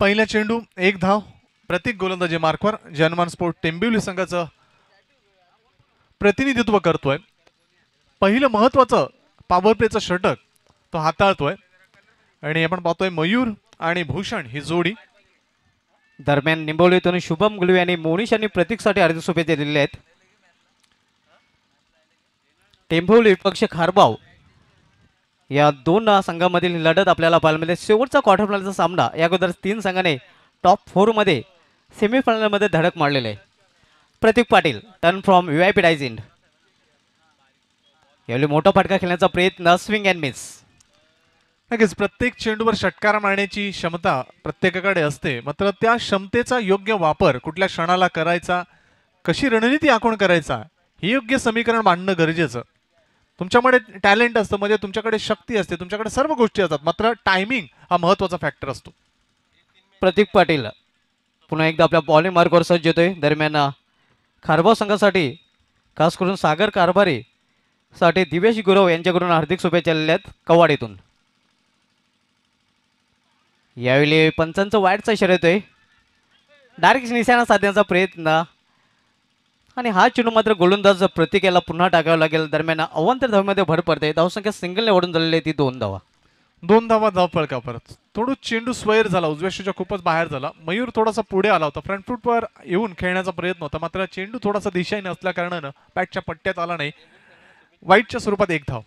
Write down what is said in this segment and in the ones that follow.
पहिला चेंडू एक धाव प्रतीक गोलंदाजी मार्कवर जनमान स्पोर्ट टेंबिवली संघाचं प्रतिनिधित्व करतोय पहिलं महत्वाचं पॉवर प्लेचं षटक तो हाताळतोय आणि आपण पाहतोय मयूर आणि भूषण ही जोडी दरम्यान निंबवलीतून शुभम गुलवे आणि मोनिश आणि प्रतीकसाठी अर्ज शुभेच्छा दिलेले आहेत टेंभोली विपक्ष खारबाव या दोन संघामधील लढत आपल्याला पाहायला मिळते शेवटचा क्वार्टर फायनलचा सामना या अगोदर तीन संघाने टॉप फोरमध्ये सेमीफायनलमध्ये धडक मारलेले आहे Prateek Patil turn from U I P यावेळी मोठा फटका खेळण्याचा प्रयत्न स्विंग अँड मिस नक्कीच प्रत्येक चेंडूवर षटकार मारण्याची क्षमता प्रत्येकाकडे असते मात्र त्या क्षमतेचा योग्य वापर कुठल्या क्षणाला करायचा कशी रणनीती आखून करायचा हे योग्य समीकरण मांडणं गरजेचं तुमच्यामध्ये टॅलेंट असतं म्हणजे तुमच्याकडे शक्ती असते तुमच्याकडे सर्व गोष्टी असतात मात्र टायमिंग हा महत्वाचा फॅक्टर असतो प्रतीक पाटील पुन्हा एकदा आपल्या बॉलिंग मार्कवर सज्ज येतोय दरम्यान खारभाव संघासाठी खास करून सागर कारभारी साठी दिवेश गुरव यांच्याकडून हार्दिक शुभेच्छा आलेल्या आहेत कवाडीतून यावेळी पंचांचं वाईटचा शर्यत आहे डायरेक्ट निशाणा साधण्याचा प्रयत्न आणि हा चेंडू मात्र गोलंदाज प्रतिकेला पुन्हा टाकावा लागेल दरम्यान अवंतर धावमध्ये भर पडते धावसंख्या सिंगल ओढून झालेली ती दोन धावा दोन धावा धाव पळका परत थोडं चेंडू स्वैर झाला उजव्याशीच्या खूपच बाहेर झाला मयूर थोडासा पुढे आला होता फ्रंट फूटवर येऊन खेळण्याचा प्रयत्न होता मात्र चेंडू थोडासा दिशाही असल्या कारणानं पॅटच्या पट्ट्यात आला नाही वाईटच्या स्वरूपात एक धाव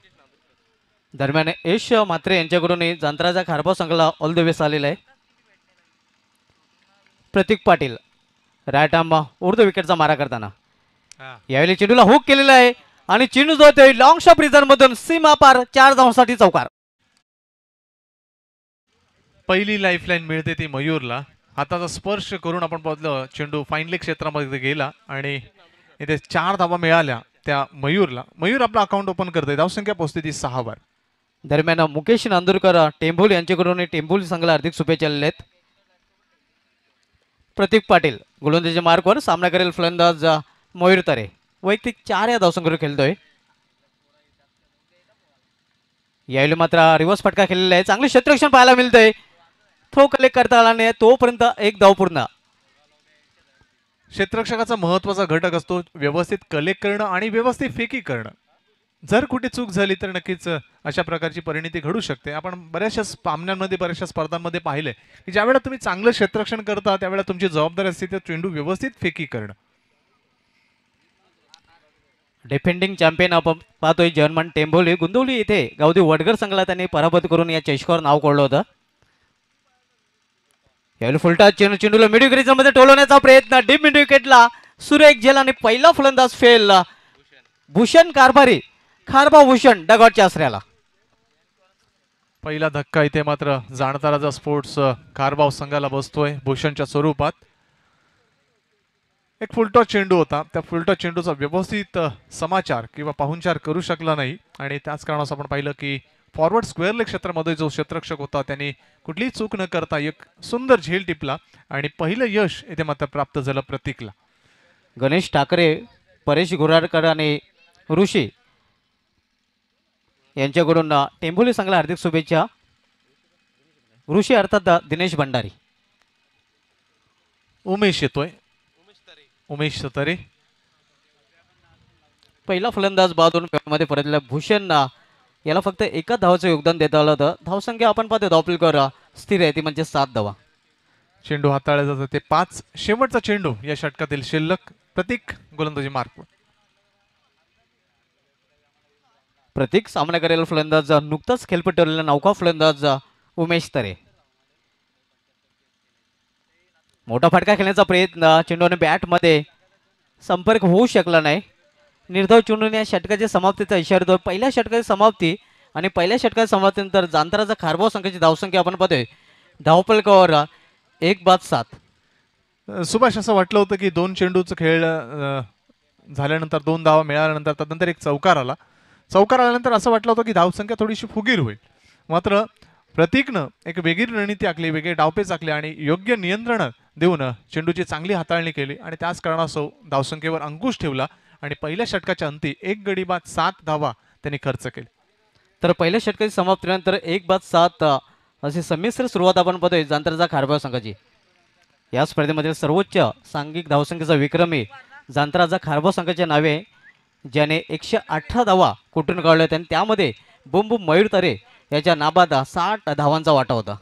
दरम्यान यश मात्रे यांच्याकडूनही जंत्राचा खारबा संघाला ऑल द वेस आलेला आहे प्रतीक पाटील रायटांबा उर्द विकेटचा मारा करताना यावेळी चेंडूला हुक केलेला आहे आणि चेंडू जो आहे लॉंग शॉप रिझन मधून सीमा पार चार धावांसाठी चौकार पहिली लाईफलाईन मिळते ती मयूरला हाताचा स्पर्श करून आपण बदल चेंडू फायनली क्षेत्रामध्ये गेला आणि इथे चार धावा मिळाल्या त्या मयूरला मयूर आपला अकाउंट ओपन करते धावसंख्या पोहोचते ती वर दरम्यान मुकेश नांदुरकर टेंभुल यांच्याकडून टेंभुल संघाला हार्दिक शुभेच्छा आहेत प्रतीक पाटील गोलंदाजी मार्कवर सामना करेल फलंदाज मयूर तारे वैयक्तिक चार या धावसंघावर खेळतोय यावेळी मात्र रिवर्स फटका खेळलेला आहे चांगले क्षेत्रक्षण पाहायला मिळतंय तो कलेक्ट करता आला नाही तोपर्यंत एक धाव पूर्ण क्षेत्रक्षकाचा महत्वाचा घटक असतो व्यवस्थित कलेक्ट करणं आणि व्यवस्थित फेकी करणं जर कुठे चूक झाली तर नक्कीच अशा प्रकारची परिणिती घडू शकते आपण बऱ्याचशा सामन्यांमध्ये बऱ्याचशा स्पर्धांमध्ये पाहिले की ज्यावेळेला तुम्ही चांगलं क्षेत्ररक्षण करता त्यावेळेला तुमची जबाबदारी असते ते चेंडू व्यवस्थित फेकी करणं डिफेंडिंग चॅम्पियन आपण पाहतोय जर्मन टेंबोली गुंदोली इथे गावदी वडगर संघाला त्यांनी पराभूत करून या चषकावर नाव कोळलं होतं यावेळी फुलटा चेंडू चेंडूला मिडू मध्ये टोलवण्याचा प्रयत्न डीप मिडिकेटला विकेटला सुरेख झेल आणि पहिला फलंदाज फेल भूषण कारभारी खारबा भूषण डगॉटच्या आश्रयाला पहिला धक्का इथे मात्र जाणताराचा स्पोर्ट्स कारबाव संघाला बसतोय भूषणच्या स्वरूपात एक फुलटॉस चेंडू होता त्या फुलटॉस चेंडूचा व्यवस्थित समाचार किंवा पाहुणचार करू शकला नाही आणि त्याच कारणास आपण पाहिलं की फॉरवर्ड स्क्वेअर लेग क्षेत्रामध्ये जो क्षेत्ररक्षक होता त्यांनी कुठलीही चूक न करता एक सुंदर झेल टिपला आणि पहिलं यश येथे मात्र प्राप्त झालं प्रतीकला गणेश ठाकरे परेश घोराडकर आणि ऋषी यांच्याकडून टेंभोली संघाला हार्दिक शुभेच्छा ऋषी अर्थात दिनेश भंडारी उमेश येतोय उमेश सतारे पहिला फलंदाज बादून मध्ये परतलेला भूषण याला फक्त एका धावाचं योगदान देता आलं होतं धावसंख्या आपण पाहतो धावपलकर स्थिर आहे ती म्हणजे सात धावा चेंडू हाताळला जातो ते पाच शेवटचा चेंडू या षटकातील शिल्लक प्रतीक गोलंदाजी मार्क प्रतीक सामना करायला फलंदाज नुकताच खेळपट्टीवरलेला नौका फलंदाज उमेश तरे मोठा फटका खेळण्याचा प्रयत्न चेंडूने बॅटमध्ये संपर्क होऊ शकला नाही निर्धव चेंडूने या षटकाच्या समाप्तीचा इशारा देतो पहिल्या षटकाची समाप्ती आणि पहिल्या षटकाच्या समाप्तीनंतर जांतराचा खारभाव संख्येची धावसंख्या आपण पाहतोय धावपलकावर एक बाद सात सुभाष असं वाटलं होतं की दोन चेंडूचं खेळ झाल्यानंतर दोन धावा मिळाल्यानंतर त्यानंतर एक चौकार आला चौकार आल्यानंतर असं वाटलं होतं की धावसंख्या थोडीशी फुगीर होईल मात्र प्रतीकनं एक वेगळी रणनीती आखली वेगळे डावपेच आखले आणि योग्य नियंत्रण देऊन चेंडूची चांगली हाताळणी केली आणि त्याच कारणासो धावसंख्येवर अंकुश ठेवला आणि पहिल्या षटकाच्या अंती एक गडी बाद सात धावा त्यांनी खर्च केले तर पहिल्या षटकाची समाप्तीनंतर एक बाद सात असे संमिश्र सुरुवात आपण पाहतोय जांतरचा खारबाव संघाची या स्पर्धेमधील सर्वोच्च सांघिक धावसंख्येचा विक्रमी जांतराजा खारबाव संघाच्या नावे ज्याने एकशे अठरा धावा कुठून काढल्या होत्या आणि त्यामध्ये बुंबू मयूर तारे याच्या नाबादा साठ धावांचा वाटा होता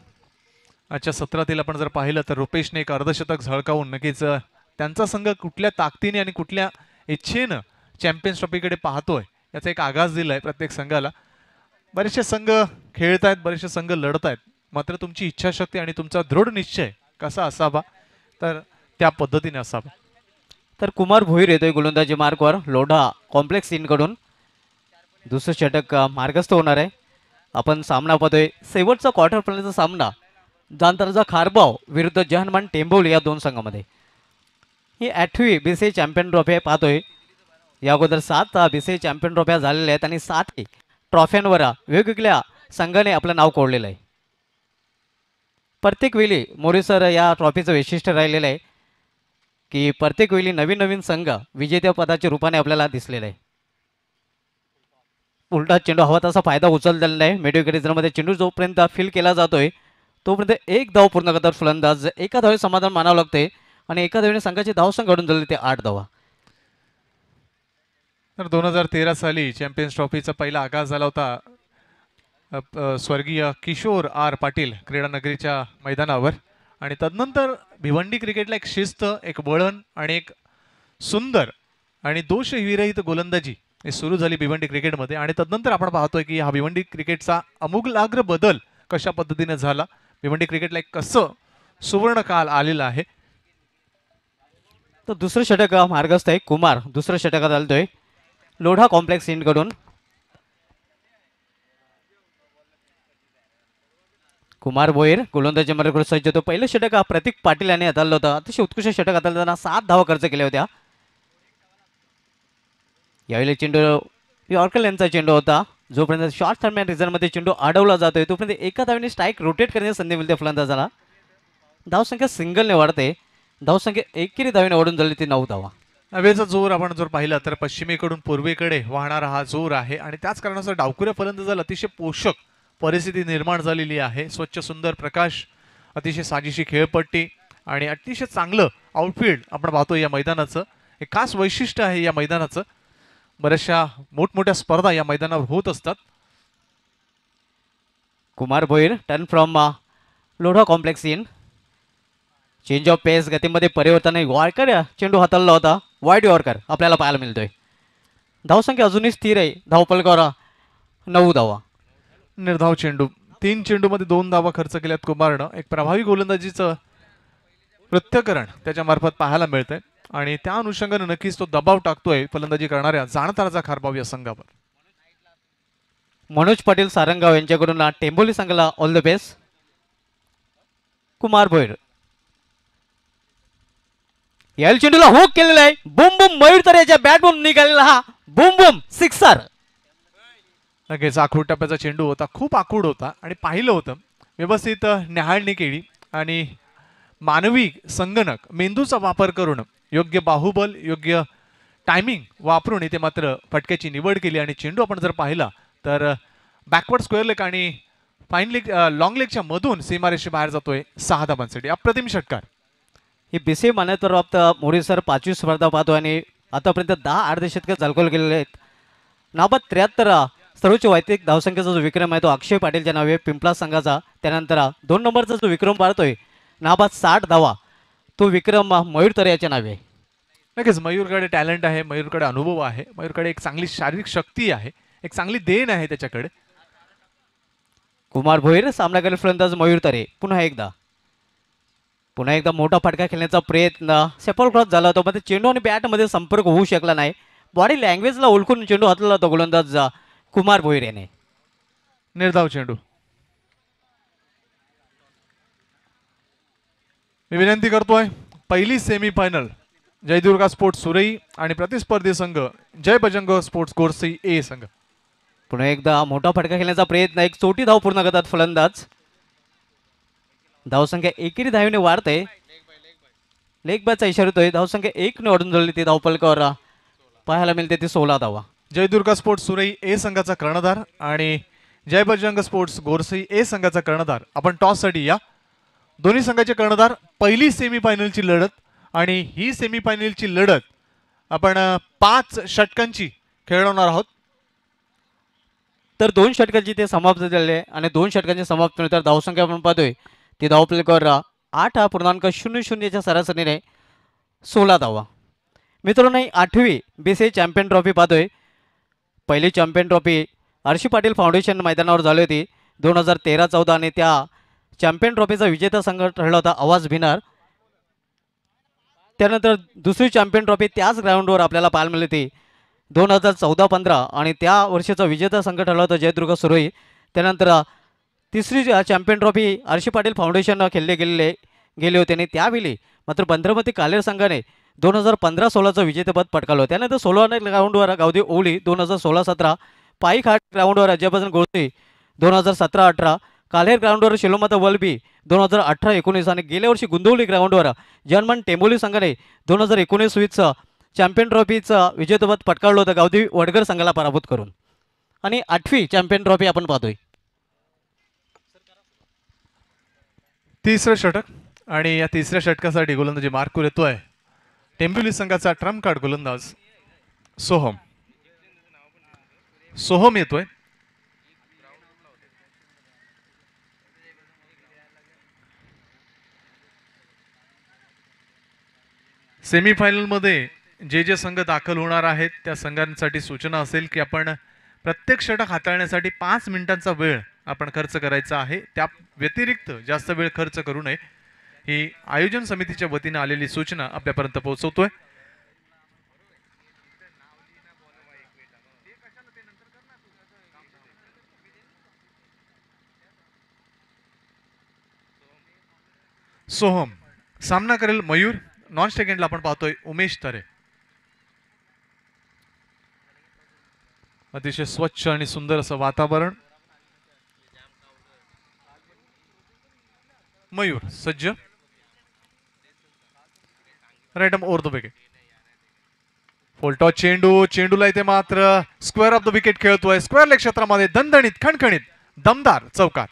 आजच्या सत्रातील आपण जर पाहिलं तर रुपेशने एक अर्धशतक झळकावून नक्कीच त्यांचा संघ कुठल्या ताकदीने आणि कुठल्या इच्छेनं चॅम्पियन्स ट्रॉफीकडे पाहतोय याचा एक आगास दिला आहे प्रत्येक संघाला बरेचसे संघ खेळत आहेत बरेचसे संघ लढत आहेत मात्र तुमची इच्छाशक्ती आणि तुमचा दृढ निश्चय कसा असावा तर त्या पद्धतीने असावा तर कुमार भोईर येतोय गोलंदाजी मार्गवर लोढा कॉम्प्लेक्स इनकडून दुसरं षटक मार्गस्थ होणार आहे आपण सामना पाहतोय शेवटचा क्वार्टर फायनलचा सामना जानतरजा खारबाव विरुद्ध जहनमान टेंबोल या दोन संघामध्ये ही आठवी बी सी चॅम्पियन ट्रॉफी पाहतोय या अगोदर सात बी सी चॅम्पियन ट्रॉफ्या झालेल्या आहेत आणि सात ट्रॉफ्यांवर वेगवेगळ्या संघाने आपलं नाव कोरलेलं आहे प्रत्येक वेळी मोरेसर या ट्रॉफीचं वैशिष्ट्य राहिलेलं आहे की प्रत्येक वेळी नवीन नवीन संघ विजेत्या पदाच्या रूपाने आपल्याला दिसलेला आहे उलटा चेंडू हवा तसा फायदा उचललेला आहे मेडिओ रिजनमध्ये चेंडू जोपर्यंत फील केला जातोय तोपर्यंत एक धाव पूर्ण करतात फलंदाज एका धावे समाधान मानावं लागते आणि एका धावेने संघाची धाव घडून झाले ते आठ धावा तर दोन हजार तेरा साली चॅम्पियन्स ट्रॉफीचा पहिला आघात झाला होता स्वर्गीय किशोर आर पाटील क्रीडा नगरीच्या मैदानावर आणि तदनंतर भिवंडी क्रिकेटला एक शिस्त एक वळण आणि एक सुंदर आणि दोषविरहित गोलंदाजी हे सुरू झाली भिवंडी क्रिकेटमध्ये आणि तदनंतर आपण पाहतोय की हा भिवंडी क्रिकेटचा अमुगलाग्र बदल कशा पद्धतीने झाला भिवंडी क्रिकेटला एक कसं काल आलेला आहे तर दुसरं षटक मार्गस्थ आहे कुमार दुसरं षटकात चालतोय लोढा कॉम्प्लेक्स इंडकडून कुमार भोईर गोलंदाजी मार्ग सज्ज होतो पहिलं षटक प्रतीक पाटील यांनी हाताळलं होतं अतिशय उत्कृष्ट षटक हाताळताना सात धावा खर्च केल्या होत्या यावेळी चेंडू यॉर्कल यांचा चेंडू होता जोपर्यंत शॉर्ट थर्मॅन रिझनमध्ये चेंडू अडवला जातोय तोपर्यंत एका धावेने स्ट्राईक रोटेट करण्याची संधी मिळते फलंदाजाला धावसंख्या सिंगलने वाढते धावसंख्या एकेरी धावेने वाढून झाली ती नऊ धावा नवेचा जोर आपण जर पाहिला तर पश्चिमेकडून पूर्वेकडे वाहणारा हा जोर आहे आणि त्याच कारणास्तव डावकुऱ्या फलंदाजाला अतिशय पोषक परिस्थिती निर्माण झालेली आहे स्वच्छ सुंदर प्रकाश अतिशय साजिशी खेळपट्टी आणि अतिशय चांगलं आउटफील्ड आपण पाहतो या मैदानाचं हे खास वैशिष्ट्य आहे या मैदानाचं बऱ्याचशा मोठमोठ्या स्पर्धा या मैदानावर होत असतात Kumar Bhoir turn from Lodha complex in change of pace गतीमध्ये परिवर्तन या चेंडू हाताळला होता वाईट वॉरकर आपल्याला पाहायला मिळतोय धावसंख्या अजूनही स्थिर आहे धावपलकोरा नऊ धावा निर्धाव चेंडू तीन चेंडूमध्ये दोन धावा खर्च केल्यात कुमारनं एक प्रभावी गोलंदाजीचं कृत्यकरण त्याच्यामार्फत पाहायला मिळतंय आणि त्या अनुषंगाने नक्कीच तो दबाव टाकतोय फलंदाजी करणाऱ्या जाणताराचा खारबाव या संघावर मनोज पाटील सारंगाव यांच्याकडून टेंबोली संघाला all the best Kumar Bhoir एल चेंडूला हुक केलेला आहे बुम बुम मयूर तर याच्या बॅट निघालेला हा बुम बुम सिक्सर लगेच आखूड टप्प्याचा चेंडू होता खूप आखूड होता आणि पाहिलं होतं व्यवस्थित न्याहाळणी केली आणि मानवी संगणक मेंदूचा वापर करून योग्य बाहुबल योग्य टायमिंग वापरून इथे मात्र फटक्याची निवड केली आणि चेंडू आपण जर पाहिला तर बॅकवर्ड स्क्वेअर लेग आणि फाईन लेग लॉंग लेगच्या मधून सीमारेशी बाहेर जातोय सहा धाबांसाठी अप्रतिम षटकार हे बी सी मान्यताप्राप्त मोरी सर पाचवी स्पर्धा पाहतो आणि आतापर्यंत दहा अर्धशतक झलकवल गेलेले आहेत नाबाद त्र्याहत्तर सर्वोच्च वैयक्तिक धावसंख्येचा जो विक्रम आहे तो अक्षय पाटीलच्या नावे पिंपला संघाचा त्यानंतर दोन नंबरचा जो विक्रम पाळतोय नाबाद साठ धावा तो विक्रम मयूर तर याच्या नावे आहे नक्कीच मयूरकडे टॅलेंट आहे मयूरकडे अनुभव आहे मयूरकडे एक चांगली शारीरिक शक्ती आहे एक चांगली देण आहे त्याच्याकडे कुमार भोईर सामनाकडे फलंदाज मयूर तरे पुन्हा एकदा पुन्हा एकदा मोठा फटका खेळण्याचा प्रयत्न सेफॉल क्रॉस झाला होता मध्ये चेंडू आणि बॅटमध्ये संपर्क होऊ शकला नाही बॉडी लँग्वेजला ओळखून चेंडू हातला होता गोलंदाज कुमार भोईर याने निर्धाव चेंडू मी विनंती करतोय पहिली सेमीफायनल जयदुर्गा स्पोर्ट्स सुरई आणि प्रतिस्पर्धी संघ जय बजंग स्पोर्ट्स गोरसई ए संघ पुन्हा एकदा मोठा फटका खेळण्याचा प्रयत्न एक चोटी धाव पूर्ण करतात फलंदाज धावसंख्या एकेरी धावीने वाढते लेखबाचा इशारा होतोय धावसंख्या एक ने वाढून झाली ती धावपलकावर पाहायला मिळते ती सोळा धावा जयदुर्गा स्पोर्ट्स सुरई ए संघाचा कर्णधार आणि जय बजरंग स्पोर्ट्स गोरसई ए संघाचा कर्णधार आपण टॉससाठी या दोन्ही संघाचे कर्णधार पहिली सेमीफायनलची लढत आणि ही सेमीफायनलची लढत आपण पाच षटकांची खेळवणार आहोत तर दोन षटकांची ते समाप्त झाले आणि दोन षटकांची समाप्तीनंतर धावसंख्या आपण पाहतोय ती धाव प्लेकर आठ हा पूर्णांक शून्य शून्यच्या सरासरीने सोळा धावा मित्रांनो आठवी सी चॅम्पियन ट्रॉफी पाहतोय पहिली champion trophy Harshi Patil foundation मैदानावर झाली होती दोन हजार तेरा चौदा आणि त्या चॅम्पियन ट्रॉफीचा विजेता संघ ठरला होता आवाज भिनार त्यानंतर दुसरी चॅम्पियन ट्रॉफी त्याच ग्राउंडवर आपल्याला पाहायला मिळते ती दोन हजार चौदा पंधरा आणि त्या वर्षाचा विजेता संघ ठरला होता जयदुर्ग सुरई त्यानंतर तिसरी champion trophy Arshi Patil foundation खेळले गेलेले गेले होते आणि त्यावेळी मात्र बंद्रमती कालेर संघाने दोन हजार पंधरा सोळाचं विजेतेपद पटकावलं त्यानंतर सोलोवाने ग्राउंडवर गावदी ओवळी दोन हजार सोळा सतरा पाईघाट ग्राउंडवर अजयबजन गोळसे दोन हजार सतरा अठरा कालेर ग्राउंडवर शिलोमाता वल्बी दोन हजार अठरा एकोणीस आणि गेल्या वर्षी गुंदवली ग्राउंडवर जर्मन टेंबोली संघाने दोन हजार एकोणीस वीसचं चॅम्पियन ट्रॉफीचं विजेतेपद पटकावलं होतं गावदी वडगर संघाला पराभूत करून आणि आठवी चॅम्पियन ट्रॉफी आपण पाहतोय तिसरं षटक आणि या तिसऱ्या षटकासाठी गोलंदाजी मार्कूर येतोय टेंबुली संघाचा ट्रम्प कार्ड गोलंदाज सोहम सोहम येतोय सेमीफायनलमध्ये जे जे संघ दाखल होणार आहेत त्या संघांसाठी सूचना असेल की आपण प्रत्येक षटक हाताळण्यासाठी पाच मिनिटांचा वेळ आपण खर्च करायचा आहे त्या व्यतिरिक्त जास्त वेळ खर्च करू नये ही आयोजन समितीच्या वतीनं आलेली सूचना आपल्यापर्यंत पोहोचवतोय सोहम सामना करेल मयूर नॉन सेकंडला आपण पाहतोय उमेश तरे अतिशय स्वच्छ आणि सुंदर असं वातावरण मयूर सज्ज राईट ओर द विकेट चेंडू चेंडूला इथे मात्र स्क्वेअर ऑफ द विकेट खेळतोय स्क्वेअर लेग क्षेत्रामध्ये दणदणीत खणखणीत दमदार चौकार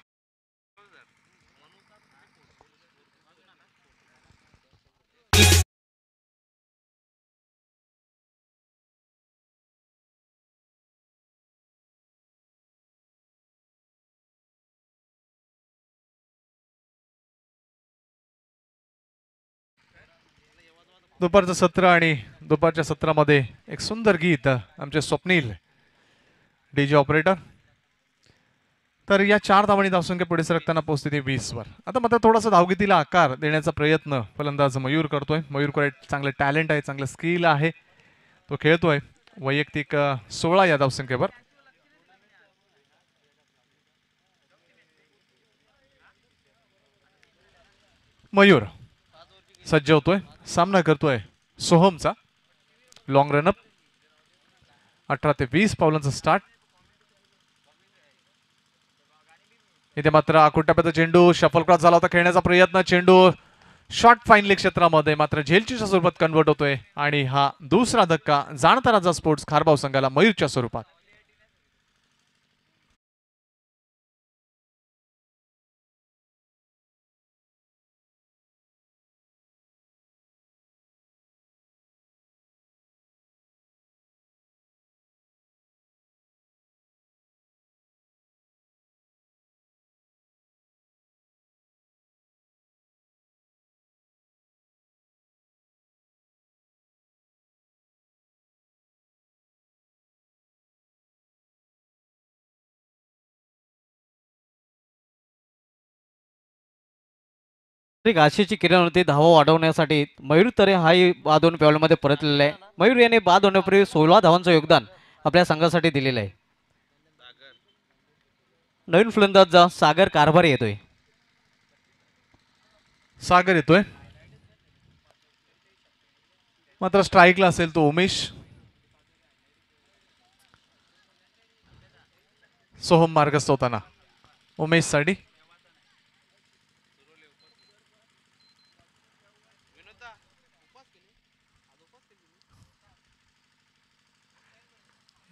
दुपारचं सत्र आणि दुपारच्या सत्रामध्ये एक सुंदर गीत आमचे स्वप्नील डी जे ऑपरेटर तर या चार धावणी धावसंख्या पुढे सरकताना पोहोचते ती वीसवर आता मात्र थोडासा धावगीतीला आकार देण्याचा प्रयत्न फलंदाज मयूर करतोय मयूरकडे चांगलं टॅलेंट आहे चांगलं स्किल आहे तो खेळतोय वैयक्तिक सोळा या धावसंख्येवर मयूर सज्ज होतोय सामना करतोय सोहमचा लॉंग रनअप अठरा ते वीस पावलांचा स्टार्ट इथे मात्र आकुट चेंडू चेंडू क्रॉस झाला होता खेळण्याचा प्रयत्न चेंडू शॉर्ट फाईनली क्षेत्रामध्ये मात्र झेलचीच्या स्वरूपात कन्वर्ट होतोय आणि हा दुसरा धक्का जाणतानाचा स्पोर्ट्स खारबाव संघाला मयूरच्या स्वरूपात धाव किरण होती धावा वाढवण्यासाठी मयूर तरे हाही बाद होऊन पेवलमध्ये परतलेला आहे मयूर याने बाद होण्यापूर्वी सोळा धावांचं योगदान आपल्या संघासाठी दिलेलं आहे नवीन फलंदाज सागर कारभार येतोय सागर येतोय मात्र स्ट्राईकला असेल तो उमेश सोहम मार्गस्थ होताना साडी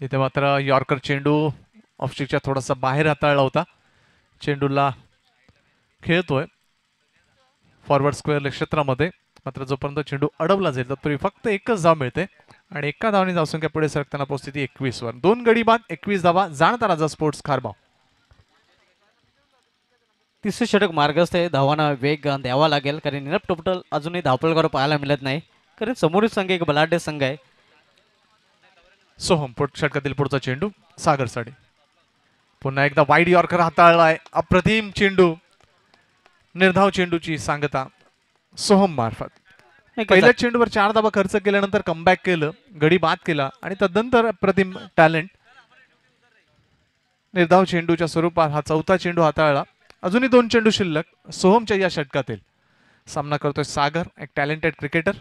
तिथे मात्र यॉर्कर चेंडू ऑफस्टिकच्या थोडासा बाहेर हाताळला होता चेंडूला खेळतोय फॉरवर्ड स्क्वेअर क्षेत्रामध्ये मात्र जोपर्यंत चेंडू अडवला जाईल तत्पूर्वी फक्त एकच धाव मिळते आणि एका धावने धावसंख्या पुढे सरकताना पोहोचते एकवीस वर दोन गडी बाद एकवीस धावा जाणता राजा स्पोर्ट्स खारबा तिसरे षटक मार्गस्थ आहे धावांना वेग द्यावा लागेल कारण निरप टोटल अजूनही धावपळकर पाहायला मिळत नाही कारण समोरील संघ एक बलाढ्य संघ आहे सोहम पुढ षटकातील पुढचा चेंडू सागर साडे पुन्हा एकदा वाईड यॉर्कर हाताळलाय अप्रतिम चेंडू निर्धाव चेंडूची सांगता सोहम मार्फत पहिल्या चेंडूवर चार दाबा खर्च केल्यानंतर कमबॅक केलं गडी बाद केला आणि तदनंतर प्रतिम टॅलेंट निर्धाव चेंडूच्या स्वरूपात हा चौथा चेंडू हाताळला अजूनही दोन चेंडू शिल्लक सोहमच्या या षटकातील सामना करतोय सागर एक talented cricketer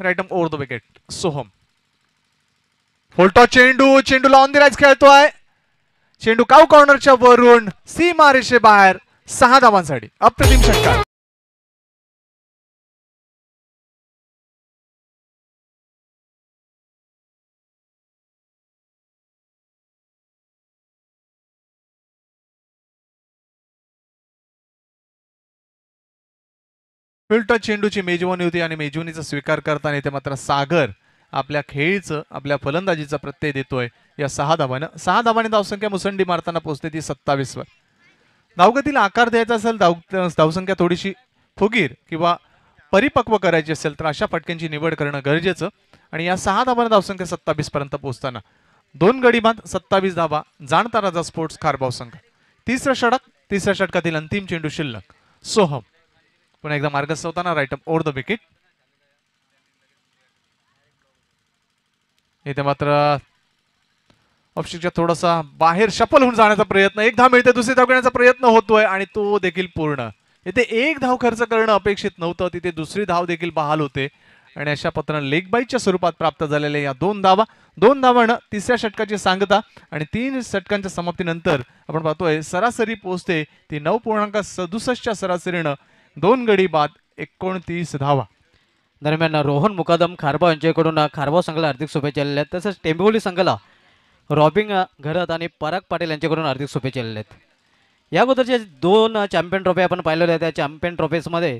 um over the wicket Soham फोलटॉ चेंडू चेंडू द दिराज खेळतोय चेंडू काव कॉर्नरच्या वरून सी मारेशे बाहेर सहा धावांसाठी अप्रतिम षटकार फिल्टर चेंडूची मेजवानी होती आणि मेजवानीचा स्वीकार करताना येते मात्र सागर आपल्या खेळीचं आपल्या फलंदाजीचा प्रत्यय देतोय या सहा धावानं सहा धावाने धावसंख्या मुसंडी मारताना पोहोचते ती सत्तावीसवर धावगतीला आकार द्यायचा असेल धाव धावसंख्या थोडीशी फुगीर किंवा परिपक्व करायची असेल तर अशा फटक्यांची निवड करणं गरजेचं आणि या सहा धावांना धावसंख्या सत्तावीस पर्यंत पोहोचताना दोन गडी बांध सत्तावीस धावा जाणता राजा स्पोर्ट्स खारबाव संघ तिसरा षटक तिसऱ्या षटकातील अंतिम चेंडू शिल्लक सोहम पुन्हा एकदा मार्गस्थ होताना राईट ओव्हर द विकेट इथे मात्र ऑप्शिकच्या थोडासा बाहेर शपल होऊन जाण्याचा प्रयत्न एक धाव मिळते दुसरी धाव घेण्याचा प्रयत्न होतोय आणि तो देखील पूर्ण इथे एक धाव खर्च करणं अपेक्षित नव्हतं तिथे दुसरी धाव देखील बहाल होते आणि अशा पत्र लेग बाईच्या स्वरूपात प्राप्त झालेल्या या दोन धावा दोन धावानं तिसऱ्या षटकाची सांगता आणि तीन षटकांच्या समाप्तीनंतर आपण पाहतोय सरासरी पोहोचते ती नऊ पूर्णांक सदुसष्टच्या सरासरीनं दोन गडी बाद एकोणतीस धावा दरम्यान रोहन मुकादम खारबा यांच्याकडून खारबा संघाला हार्दिक शुभेच्छा आलेल्या आहेत तसंच टेंबिवली संघाला रॉबिंग घरत आणि पराग पाटील यांच्याकडून हार्दिक शुभेच्छा आलेल्या आहेत या दोन चॅम्पियन ट्रॉफी आपण पाहिलेल्या त्या चॅम्पियन ट्रॉफीजमध्ये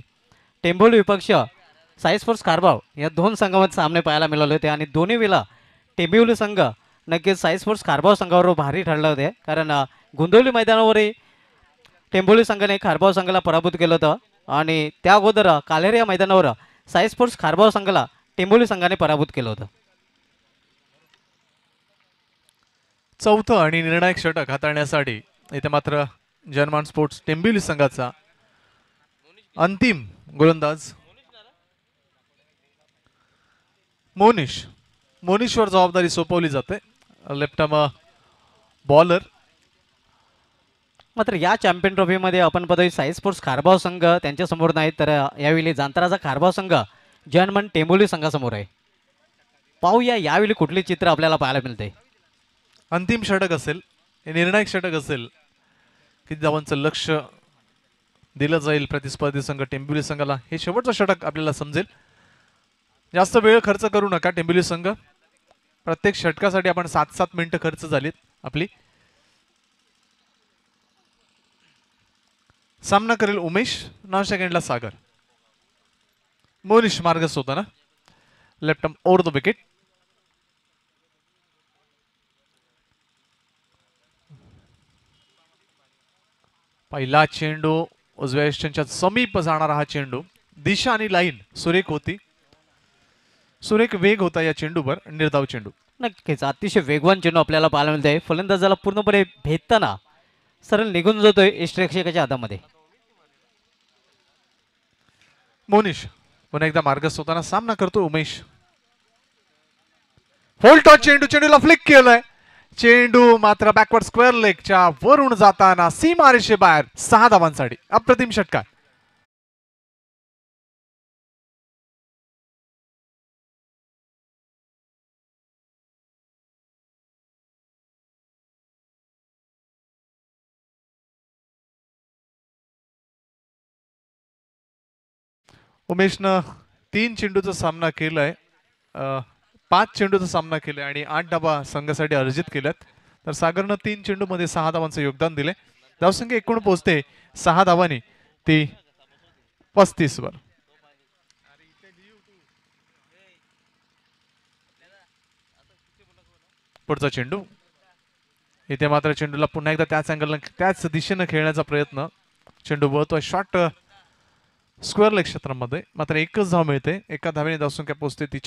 टेंबोली विपक्ष साई स्पोर्ट्स खारबाव या दोन संघामध्ये सामने पाहायला मिळाले होते आणि दोन्ही वेळा टेंबिवली संघ नक्कीच साई स्पोर्ट्स खारबाव संघावर भारी ठरले होते कारण गुंदोली मैदानावरही टेंबोली संघाने खारबाव संघाला पराभूत केलं होतं आणि त्या अगोदर कालेर या मैदानावर साई स्पोर्ट्स खारबाव संघाला टेंबोली संघाने पराभूत केलं होतं चौथं आणि निर्णायक षटक हाताळण्यासाठी इथे मात्र जर्मन स्पोर्ट्स टेंबिली संघाचा अंतिम गोलंदाज मोनिश मोनिशवर जबाबदारी सोपवली जाते लेफ्टम बॉलर मात्र या चॅम्पियन ट्रॉफीमध्ये आपण पदवी साई स्पोर्ट्स खारभाव संघ त्यांच्यासमोर नाही तर यावेळी जांतराचा खारभाव संघ जनमन टेंबोली संघासमोर आहे पाहूया यावेळी कुठले चित्र आपल्याला पाहायला मिळते अंतिम षटक असेल निर्णायक षटक असेल किती धावांचं लक्ष दिलं जाईल प्रतिस्पर्धी संघ टेंबुली संघाला हे शेवटचं षटक आपल्याला समजेल जास्त वेळ खर्च करू नका टेंबुली संघ प्रत्येक षटकासाठी आपण सात सात मिनटं खर्च झालीत आपली सामना करेल उमेश नॉन सेकंडला सागर मोनिश मार्गस होता ना लेफ्ट ओवर द विकेट पहिला चेंडू उजव्या समीप जाणारा हा चेंडू दिशा आणि लाईन सुरेख होती सुरेख वेग होता या चेंडूवर निर्धाव चेंडू नक्कीच अतिशय वेगवान चेंडू आपल्याला पाहायला मिळत आहे फलंदाजाला पूर्णपणे भेदताना सरळ निघून जातोय यष्टरक्षकाच्या हातामध्ये मोनिश पुन्हा एकदा मार्ग सोताना सामना करतो उमेश फुल टॉच चेंडू चेंडूला फ्लिक केलंय चेंडू मात्र बॅकवर्ड स्क्वेअर लेगच्या वरून जाताना सीमारेषे बाहेर सहा धावांसाठी अप्रतिम षटकार उमेशनं तीन चेंडूचा सामना केलाय पाच चेंडूचा सामना केलाय आणि आठ डबा संघासाठी अर्जित केल्यात तर सागरनं तीन चेंडूमध्ये सहा धावांचं योगदान दिले धावसंख्या एकूण पोहोचते सहा धावांनी ती पस्तीस वर पुढचा चेंडू इथे मात्र चेंडूला पुन्हा एकदा त्याच अँगलनं त्याच दिशेनं खेळण्याचा प्रयत्न चेंडू बळतो शॉर्ट स्क्वेअर लेग क्षेत्रामध्ये मात्र एकच धाव मिळते एका धावेने धावसंख्या पोचते ती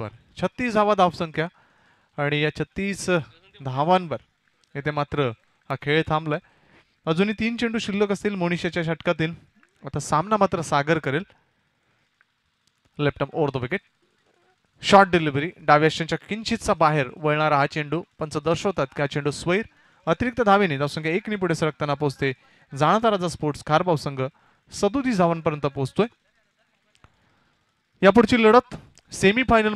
वर छत्तीस धावा धावसंख्या आणि या छत्तीस धावांवर येथे मात्र हा खेळ थांबलाय अजूनही तीन चेंडू शिल्लक असतील मोनिशाच्या षटकातील आता सामना मात्र सागर करेल left arm over the wicket short delivery डाव्याशनच्या किंचितचा बाहेर वळणारा हा चेंडू पंच दर्शवतात की हा चेंडू स्वैर अतिरिक्त धावेने धावसंख्या एकने पुढे सरकताना पोहोचते जाणताराचा स्पोर्ट्स खारबाव संघ सदोतीस धावांपर्यंत पोहोचतोय यापुढची लढत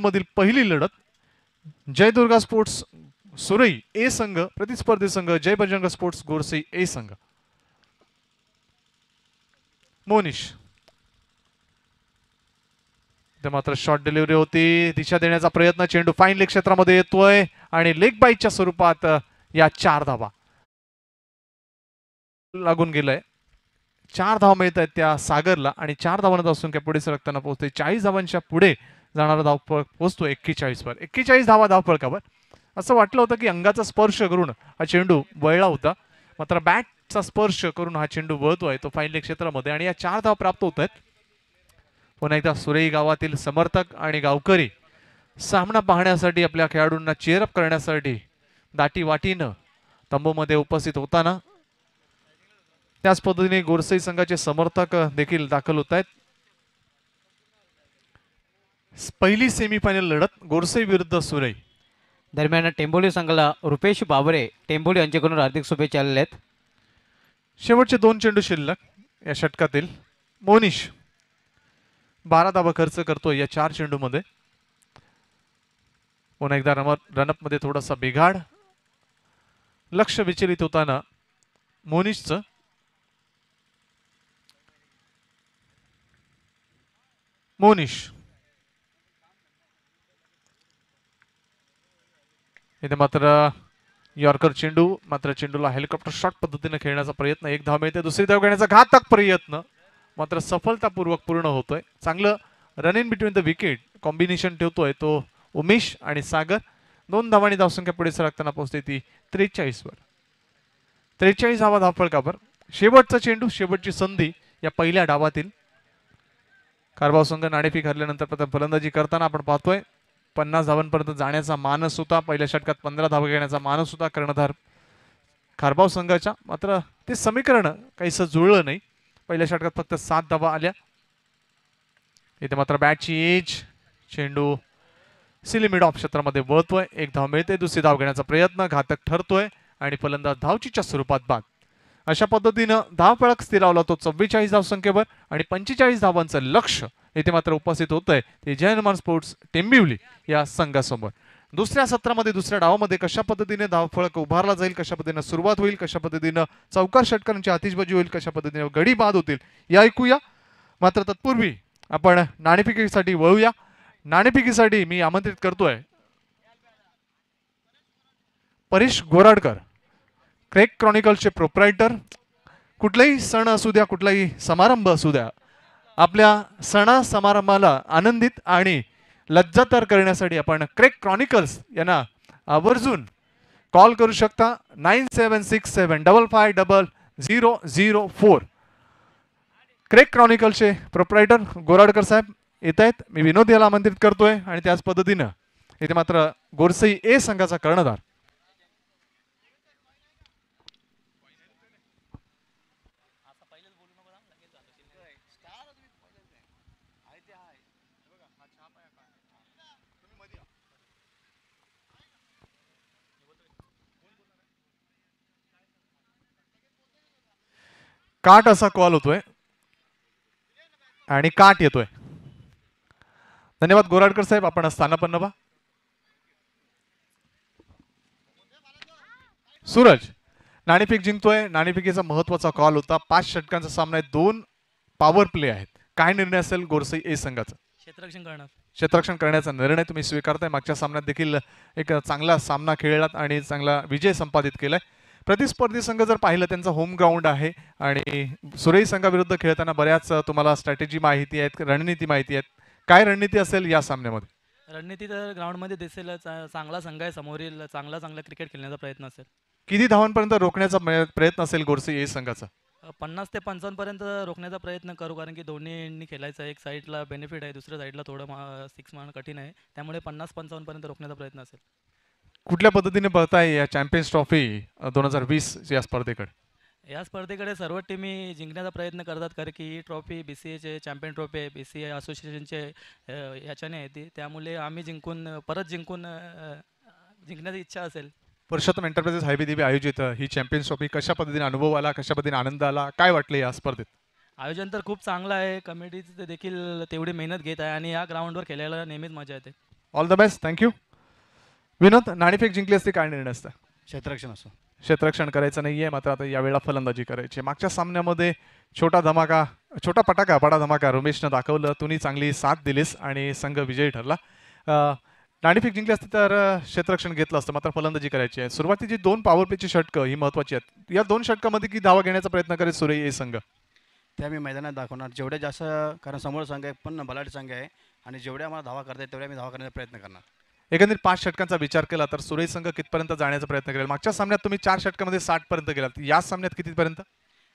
मधील पहिली लढत जयदुर्गा स्पोर्ट्स सुरई ए संघ प्रतिस्पर्धी संघ जय बजरंग स्पोर्ट्स गोरसे ए संघ मोनिश मात्र शॉर्ट डिलिव्हरी होती दिशा देण्याचा प्रयत्न चेंडू फाईन लेग क्षेत्रामध्ये येतोय आणि लेग बाईटच्या स्वरूपात या चार धावा लागून गेलंय चार धाव मिळत आहेत त्या सागरला आणि चार धावांना असून काय पुढे सरकताना पोहोचते चाळीस धावांच्या पुढे जाणारा धावपळ पोहोचतो एक्केचाळीसवर एक्केचाळीस धावा धावफळकावर असं वाटलं होतं की अंगाचा स्पर्श करून हा चेंडू वळला होता मात्र बॅटचा स्पर्श करून हा चेंडू वळतो आहे तो फायनल क्षेत्रामध्ये आणि या चार धाव प्राप्त होत आहेत पुन्हा एकदा सुरेई गावातील समर्थक आणि गावकरी सामना पाहण्यासाठी आपल्या खेळाडूंना चेअरअप करण्यासाठी दाटी वाटीनं तंबूमध्ये उपस्थित होताना त्याच पद्धतीने गोरसाई संघाचे समर्थक देखील दाखल होत आहेत पहिली सेमीफायनल लढत गोरसे विरुद्ध सुरई दरम्यान टेंबोली संघाला रुपेश बाबरे टेंबोली यांच्याकडून हार्दिक शुभेच्छा आलेल्या आहेत शेवटचे दोन चेंडू शिल्लक या षटकातील मोनिश बारा दाबा खर्च करतो या चार चेंडूमध्ये पुन्हा एकदा रनअप रनअपमध्ये थोडासा बिघाड लक्ष विचलित होताना मोनिशचं मोनिश इथे मात्र यॉर्कर चेंडू मात्र चेंडूला हेलिकॉप्टर शॉट पद्धतीने खेळण्याचा प्रयत्न एक धाव मिळते दुसरी धाव घेण्याचा घातक प्रयत्न मात्र सफलतापूर्वक पूर्ण होतोय चांगलं run in between the wicket combination ठेवतोय तो उमेश आणि सागर दोन धावांनी धावसंख्या पुढे सरकताना पोहोचते ती त्रेचाळीसवर त्रेचाळीस धावा धावफळकावर शेवटचा चेंडू शेवटची संधी या पहिल्या डावातील कारभाव संघ नाणेफी हरल्यानंतर प्रथम फलंदाजी करताना आपण पाहतोय पन्नास धावांपर्यंत जाण्याचा मानस होता पहिल्या षटकात पंधरा धावा घेण्याचा मानस होता कर्णधार खारभाव संघाच्या मात्र ते समीकरण काहीसं जुळलं नाही पहिल्या षटकात फक्त सात धावा आल्या इथे मात्र बॅटची एज चेंडू सी लिमिट ऑफ क्षेत्रामध्ये वळतोय एक धाव मिळते दुसरी धाव घेण्याचा प्रयत्न घातक ठरतोय आणि फलंदाज धावचीच्या स्वरूपात बाद अशा पद्धतीनं दहा फळक स्थिरावला तो चव्वेचाळीस धाव संख्येवर आणि पंचेचाळीस धावांचं लक्ष येथे मात्र उपस्थित होत आहे ते जयनमान स्पोर्ट्स टेंबिवली या संघासमोर दुसऱ्या सत्रामध्ये दुसऱ्या डावामध्ये कशा पद्धतीने धावफळक उभारला जाईल कशा पद्धतीनं सुरुवात होईल कशा पद्धतीनं चौकार षटकारांची आतिषबाजी होईल कशा पद्धतीने गडी बाद होतील या ऐकूया मात्र तत्पूर्वी आपण नाणेफिकीसाठी वळूया नाणेफिकीसाठी मी आमंत्रित करतोय परेश गोराडकर क्रेक क्रॉनिकलचे प्रोप्रायटर कुठलाही सण असू द्या कुठलाही समारंभ असू द्या आपल्या सणा समारंभाला आनंदित आणि लज्जातर करण्यासाठी आपण क्रेक क्रॉनिकल्स यांना आवर्जून कॉल करू शकता nine seven six seven double five double zero zero four crack क्रॉनिकलचे प्रोप्रायटर गोराडकर साहेब येत आहेत मी विनोद याला आमंत्रित करतोय आणि त्याच पद्धतीनं इथे मात्र गोरसई ए संघाचा कर्णधार काट असा कॉल होतोय आणि काट येतोय धन्यवाद गोराडकर साहेब आपण स्थानापन्न बा सूरज नाणेफेक जिंकतोय नाणेफेकीचा महत्वाचा कॉल होता पाच षटकांचा सामना आहे दोन पॉवर प्ले आहेत काय निर्णय असेल गोरसई ए संघाचा क्षेत्रक्षण करणार क्षेत्ररक्षण करण्याचा निर्णय तुम्ही स्वीकारताय मागच्या सामन्यात देखील एक चांगला सामना खेळलात आणि चांगला विजय संपादित केलाय प्रतिस्पर्धी संघ जर पाहिलं त्यांचा होम ग्राउंड आहे आणि सुरई संघाविरुद्ध खेळताना बऱ्याच तुम्हाला स्ट्रॅटेजी माहिती आहेत रणनीती माहिती आहेत काय रणनीती असेल या सामन्यामध्ये रणनीती तर ग्राउंडमध्ये दिसेल चांगला संघ आहे समोरील चांगला चांगला क्रिकेट खेळण्याचा प्रयत्न असेल किती धावांपर्यंत रोखण्याचा प्रयत्न असेल गोडसे ए संघाचा पन्नास ते पंचावन्न पर्यंत रोखण्याचा प्रयत्न करू कारण की दोन्हींनी खेळायचं एक साईडला बेनिफिट आहे दुसऱ्या साईडला थोडं सिक्स मारण कठीण आहे त्यामुळे पन्नास पंचावन्न पर्यंत रोखण्याचा प्रयत्न असेल कुठल्या पद्धतीने बघताय या चॅम्पियन्स ट्रॉफी दोन हजार वीस या स्पर्धेकडे या स्पर्धेकडे सर्व टीमी जिंकण्याचा प्रयत्न करतात कारण की ही ट्रॉफी बी सी एचे चॅम्पियन ट्रॉफी आहे बी सी ए असोसिएशनचे याच्याने ती त्यामुळे आम्ही जिंकून परत जिंकून जिंकण्याची इच्छा असेल पुरुषोत्तम एंटरप्राइजेस हायबी देवी आयोजित ही चॅम्पियन्स ट्रॉफी कशा पद्धतीने अनुभव आला कशा पद्धतीने आनंद आला काय वाटलं या स्पर्धेत आयोजन तर खूप चांगलं आहे कमिटीचं देखील तेवढी मेहनत घेत आहे आणि या ग्राउंडवर खेळायला नेहमीच मजा येते all the best thank you Vinod नाणीफेक जिंकली असते काय निर्णय असतं क्षेत्ररक्षण असो क्षेत्ररक्षण करायचं नाहीये मात्र आता यावेळेला फलंदाजी करायची मागच्या सामन्यामध्ये छोटा धमाका छोटा पटाका बडा धमाका रमेशनं दाखवलं तुम्ही चांगली साथ दिलीस आणि संघ विजयी ठरला नाणीफेक जिंकली असते तर क्षेत्ररक्षण घेतलं असतं मात्र फलंदाजी करायची आहे सुरुवातीची दोन पॉवर पेची षटकं ही महत्वाची आहेत या दोन षटकामध्ये की धावा घेण्याचा प्रयत्न करेल सुरे हे संघ त्या मी मैदानात दाखवणार जेवढ्या जास्त कारण समोर संघ आहे पण बलाढ्य संघ आहे आणि जेवढ्या आम्हाला धावा करता येईल तेवढ्या मी धावा करण्याचा प्रयत्न करणार एकंदरीत पाच षटकांचा विचार केला तर सुरेश संघ कितपर्यंत जाण्याचा प्रयत्न करेल मागच्या सामन्यात तुम्ही चार षटकामध्ये साठ पर्यंत गेलात या सामन्यात कितीपर्यंत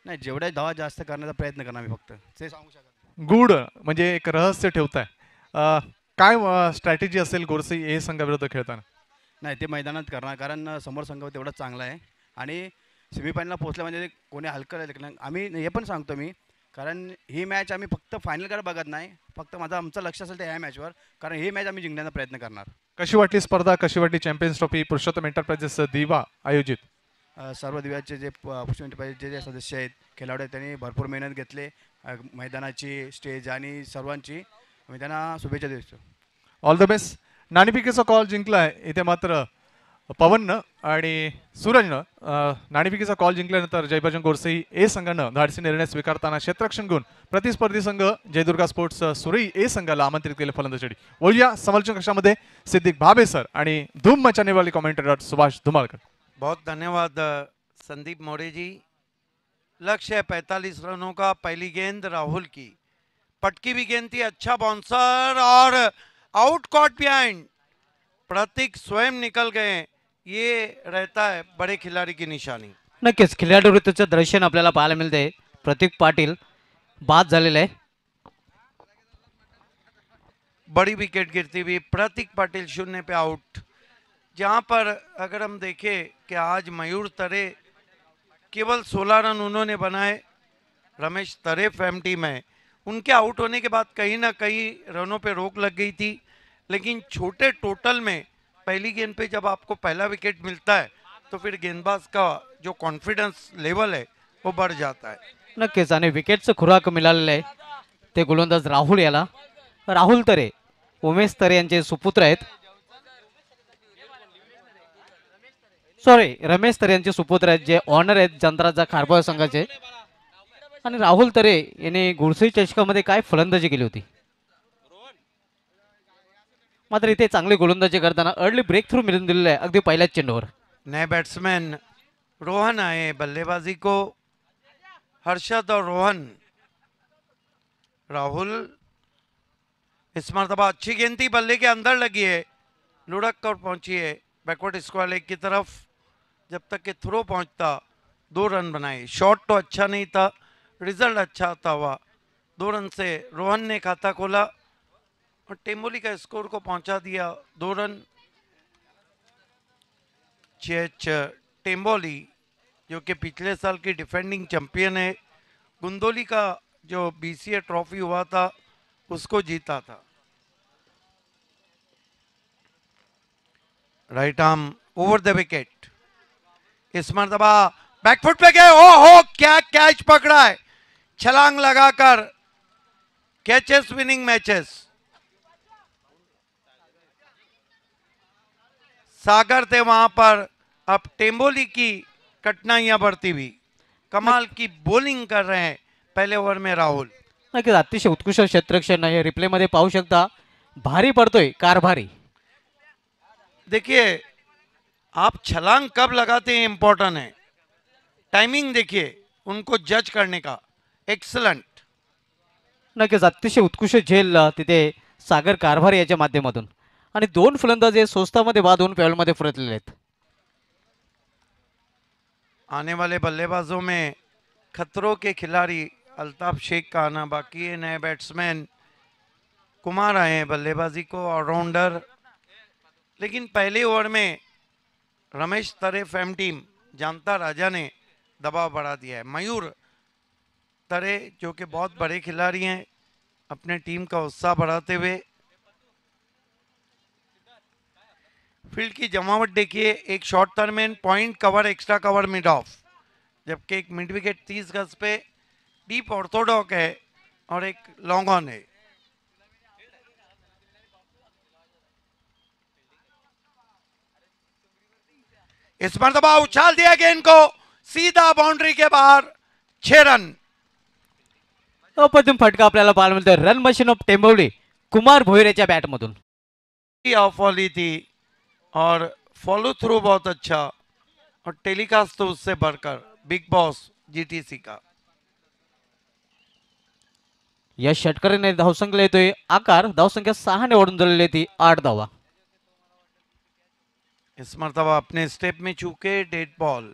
नाही जेवढ्या धावा जास्त करण्याचा प्रयत्न करणार मी फक्त ते सांगू शकत गुड म्हणजे एक रहस्य ठेवताय काय स्ट्रॅटेजी असेल गोरसे हे संघाविरुद्ध खेळताना नाही ते मैदानात करणार कारण समोर संघ तेवढा चांगला आहे आणि सेमीफायनलला पोहोचल्या म्हणजे कोणी हलकं आम्ही हे पण सांगतो मी कारण ही मॅच आम्ही फक्त फायनलकडे बघत नाही फक्त माझं आमचं लक्ष असेल तर ह्या मॅचवर कारण ही मॅच आम्ही जिंकण्याचा प्रयत्न करणार कशी वाटली स्पर्धा कशी वाटली चॅम्पियन्स ट्रॉफी पुरुषोत्तम एंटरप्राइजेस दिवा आयोजित सर्व दिव्याचे जे पुरुषोत्तम जे सदस्य आहेत खेळाडू आहेत त्यांनी भरपूर मेहनत घेतले मैदानाची स्टेज आणि सर्वांची मैदाना त्यांना शुभेच्छा देतो ऑल द बेस्ट नाणेपिकेचा कॉल जिंकलाय इथे मात्र पवननं आणि सूरजनं नाणेफिकीचा कॉल जिंकल्यानंतर जयभजन गोरसई ए संघानं धाडसी निर्णय स्वीकारताना क्षेत्रक्षण घेऊन प्रतिस्पर्धी संघ जयदुर्गा स्पोर्ट्स सुरई ए संघाला आमंत्रित केले फलंदाजी वळूया समर्चन कक्षामध्ये सिद्धिक भाबे सर आणि धूम वाले कॉमेंटेटर सुभाष धुमाळकर बहुत धन्यवाद संदीप मोरेजी लक्ष्य आहे पैंतालीस रनों का पहिली गेंद राहुल की पटकी भी गेंद थी अच्छा बॉन्सर और आउट कॉट बिहाइंड प्रतीक स्वयं निकल गए ये रहता है बड़े खिलाड़ी की निशाणी खिलाड़ी वृत्ति दर्शन अपने पहाय मिलते प्रतीक पाटिल बात है बड़ी विकेट गिरती हुई प्रतीक पाटिल शून्य पे आउट जहां पर अगर हम देखें कि आज मयूर तरे केवल 16 रन उन्होंने बनाए रमेश तरे फैम टीम है उनके आउट होने के बाद कहीं ना कहीं रनों पे रोक लग गई थी लेकिन छोटे टोटल में पहली गेंद पे जब आपको पहला विकेट मिलता है तो फिर गेंदबाज का जो कॉन्फिडन्स लेवल आहे वो बढ़ जाता है नक्कीच आणि विकेटचं खुराक मिळालेलं आहे ते गोलंदाज राहुल याला राहुल तरे उमेश तरे यांचे सुपुत्र आहेत सॉरी रमेश तरे यांचे सुपुत्र आहेत जे ऑनर आहेत जंतराजा खारबळ संघाचे आणि राहुल तरे यांनी चषका चषकामध्ये काय फलंदाजी केली होती मात्र इतने चांगली गोलंदाजी करता अर्ली ब्रेक थ्रू मिळून दिलेलं अगर अगदी पहिल्याच नए बैट्समैन रोहन आए बल्लेबाजी को हर्षद और रोहन राहुल इस मरतबा अच्छी गिनती बल्ले के अंदर लगी है लुढ़क कर पहुंची है बैकवर्ड स्क्वायर लेग की तरफ जब तक के थ्रो पहुंचता दो रन बनाए शॉट तो अच्छा नहीं था रिजल्ट अच्छा आता हुआ दो रन से रोहन ने खाता खोला और टेम्बोली का स्कोर को पहुंचा दिया दो रन चेच टेम्बोली जो कि पिछले साल की डिफेंडिंग चैंपियन है गुंदोली का जो बीसीए ट्रॉफी हुआ था उसको जीता था right arm over the wicket इस मरतबा बैकफुट पे गए ओ हो क्या कैच पकड़ा है छलांग लगाकर कैचेस विनिंग मैचेस सागर थे वहां पर अब टेम्बोली की कठिनाइयां बढ़ती हुई कमाल की बोलिंग कर रहे हैं पहले ओवर में राहुल अतिशय उत्कृष्ट क्षेत्रक्षण रिप्ले रिप्लेमध्ये पाहू शकता भारी पडतोय कार भारी देखिए आप छलांग कब लगाते हैं इंपॉर्टेंट है टाइमिंग देखिए उनको जज करने का एक्सलंट नक्कीच अतिशय उत्कृष्ट झेल तिथे सागर कारभारी याच्या माध्यमातून दोन फलंदाज स्वस्था मे बाद होऊन मध्य परतलेले आने वाले बल्लेबाजों में खतरों के खिलाड़ी अल्ताफ शेख का आना बाकी है नए बैट्समैन कुमार आए हैं बल्लेबाजी को ऑलराउंडर लेकिन पहले ओवर में रमेश तरेफ एम टीम जानता राजा ने दबाव बढ़ा दिया है मयूर तरे जो कि बहुत बड़े खिलाड़ी हैं अपने टीम का उत्साह बढ़ाते हुए फील्ड की जमावट देखिए एक short term end point cover extra cover mid off जबकि एक मिड विकेट तीस गज पे डीप ऑर्थोडॉक है और एक लॉन्ग ऑन है इस दबाव उछाल दिया गया इनको सीधा बाउंड्री के बाहर छह रन प्रथम फटका अपने पाहायला मिलते run machine of Temboli Kumar bat मधुन ऑफ ऑली थी और फॉलो थ्रू बहुत अच्छा और टेलीकास्ट तो उससे बढ़कर बिग बॉस जीटीसी का यश संख्या लेते हुए आकार धाव संख्या सहा ने ओढ़ ती आठ धावा इस मरतबा अपने स्टेप में चूके डेड बॉल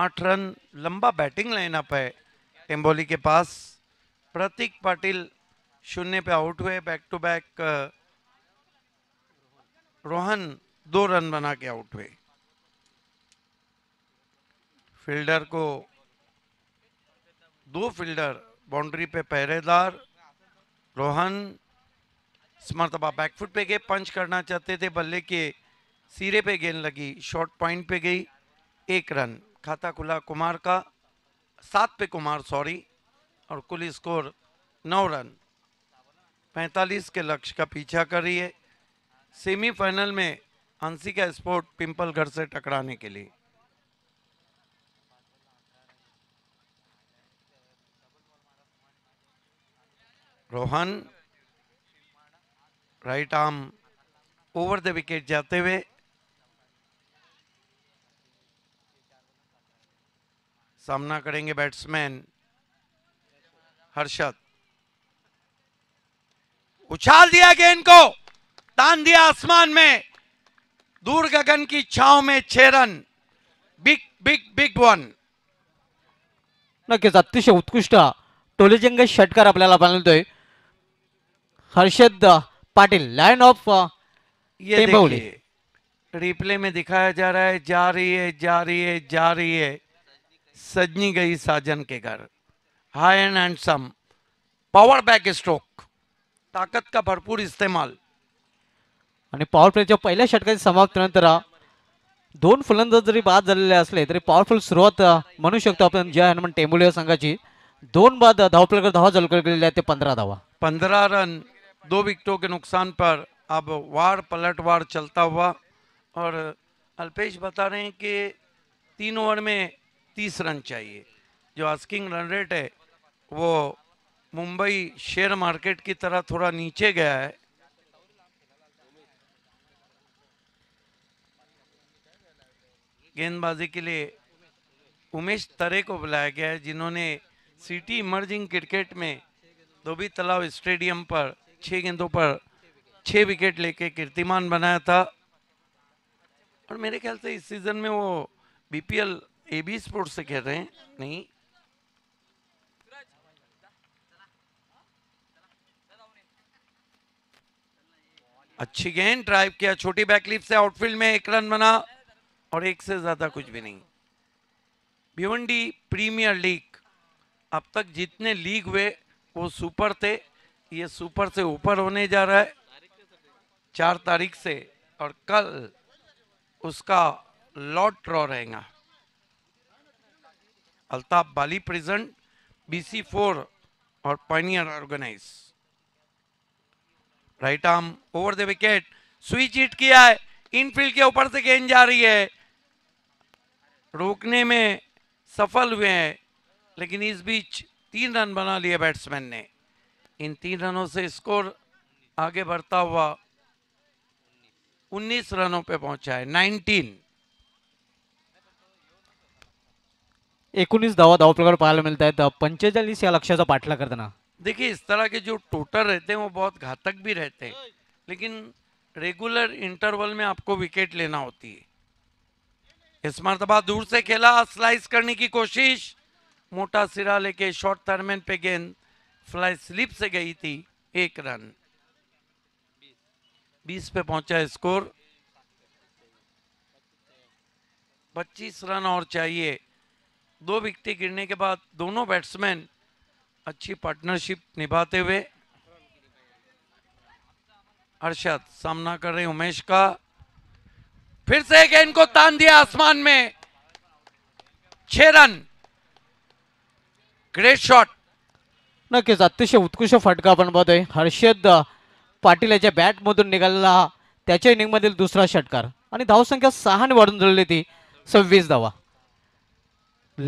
आठ रन लंबा बैटिंग लाइनअप है टेम्बोली के पास प्रतीक पाटिल शून्य पे आउट हुए बैक टू बैक आ, रोहन दो रन बना के आउट हुए फील्डर को दो फील्डर बाउंड्री पे पहरेदार रोहन समर्थबा बैकफुट पे गए पंच करना चाहते थे बल्ले के सिरे पे गेंद लगी शॉर्ट पॉइंट पे गई एक रन खाता खुला कुमार का सात पे कुमार सॉरी और कुल स्कोर नौ रन 45 के लक्ष्य का पीछा कर रही है सेमीफाइनल में अंसी का स्पोर्ट घर से टकराने के लिए Rohan right arm over the wicket जाते हुए सामना करेंगे बैट्समैन हर्षद उछाल दिया गेंद को तान दिया आसमान में दूर गगन की छाव में छे run big big big one नक्की अतिशय उत्कृष्ट टोलेजंग षटकार अपने बनवतोय हर्षद पाटिल लाइन ऑफ ये देखिए रिप्ले में दिखाया जा रहा है जा रही है जा रही है जा रही है सजनी गई साजन के घर high and handsome power back stroke ताकत का भरपूर इस्तेमाल आणि पॉवर प्लेच्या पहिल्या षटकाची समाप्तीनंतर दोन फलंदाज जरी बाद झालेले तरी पॉवरफुल सुरुवात म्हणू शकतो आपण जय हनुमान टेंबुले संघाची दोन बाद धावपलकर धावा चालू कर पंद्रह धावा पंद्रह रन दो विकेटों के नुकसान पर अब वार पलटवार चलता हुआ और अल्पेश बता रहे हैं कि तीन ओवर में तीस रन चाहिए जो आस्किंग रन रेट है वो मुंबई शेयर मार्केट की तरह थोड़ा नीचे गया है गेंदबाजी के लिए उमेश तरे को बुलाया गया है जिन्होंने सिटी इमर्जिंग क्रिकेट में धोबी तालाब स्टेडियम पर छः गेंदों पर छः विकेट लेके कीर्तिमान बनाया था और मेरे ख्याल से इस सीज़न में वो बीपीएल एबी स्पोर्ट्स से खेल रहे हैं नहीं अच्छी गेंद ड्राइव किया छोटी बैकलिप से आउटफील्ड में एक रन बना और एक से ज़्यादा कुछ भी नहीं भिवंडी प्रीमियर लीग अब तक जितने लीग हुए वो सुपर थे ये सुपर से ऊपर होने जा रहा है चार तारीख से और कल उसका लॉट ड्रॉ रहेगा अल्ताफ बाली प्रेजेंट बीसी फोर four pioneer organize right arm over the wicket switch hit किया है इनफील्ड के ऊपर से गेंद जा रही है रोकने में सफल हुए हैं लेकिन इस बीच तीन रन बना लिए बैट्समैन ने इन तीन रनों से स्कोर आगे बढ़ता हुआ 19 रनों पे पहुंचा है 19 उन्नीस धावा दावा प्रकार पाहायला मिलता है पंचेचालीस या लक्ष्य पाठला देना देखिए इस तरह के जो टोटल रहते हैं वो बहुत घातक भी रहते हैं लेकिन रेगुलर इंटरवल में आपको विकेट लेना होती है इस मरतबा दूर से खेला स्लाइस करने की कोशिश मोटा सिरा लेके शॉर्ट थर्मेन पे गेंद फ्लाई स्लिप से गई थी एक रन बीस पे पहुंचा स्कोर पच्चीस रन और चाहिए दो विकटे गिरने के बाद दोनों बैट्समैन अच्छी पार्टनरशिप निभाते हुए अर्शद सामना कर रहे उमेश का फिर से एक इनको तान दिया आसमान में छे रन ग्रेट शॉट नक्कीच अतिशय उत्कृष्ट फटका आपण आहे हर्षद पाटील याच्या बॅटमधून निघालेला त्याच्या इनिंगमधील दुसरा षटकार आणि धावसंख्या सहाने वाढून झालेली ती सव्वीस धावा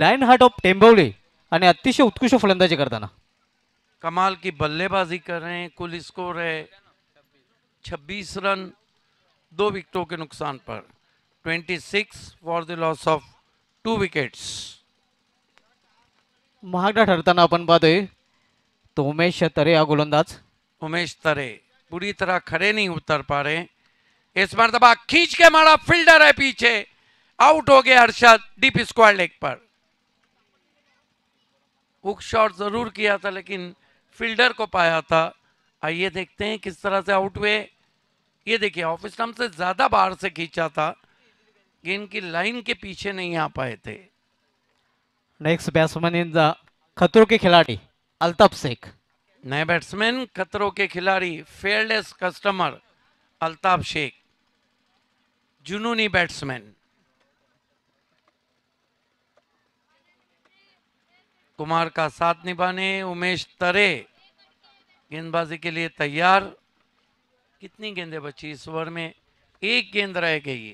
लाईन हार्ट ऑफ टेंबवली आणि अतिशय उत्कृष्ट फलंदाजी करताना कमाल की बल्लेबाजी कर रहे हैं कुल स्कोर है छब्बीस रन दो विकेटों के नुकसान पर 26 for the loss of two wickets महागडा ठरताना आपण पाहतोय तो उमेश तरे या गोलंदाज उमेश तरे पूरी तरह खड़े नहीं उतर पा रहे इस बार दबा खींच के मारा फील्डर है पीछे आउट हो गए हर्षद डीप स्क्वायर लेग पर हुक शॉट जरूर किया था लेकिन फील्डर को पाया था आइए देखते हैं किस तरह से आउट हुए ये देखिए ऑफिस नाम से ज़्यादा बाहर से खींचा था कि इनकी लाइन के पीछे नहीं आ पाए थे नेक्स्ट बैट्समैन इन द खतरों के खिलाड़ी अलताफ शेख नए बैट्समैन खतरों के खिलाड़ी फेयरलेस कस्टमर अलताफ शेख जुनूनी बैट्समैन कुमार का साथ निभाने उमेश तरे गेंदबाजी के लिए तैयार कितनी गेंदें बची इस ओवर में एक गेंद रह गई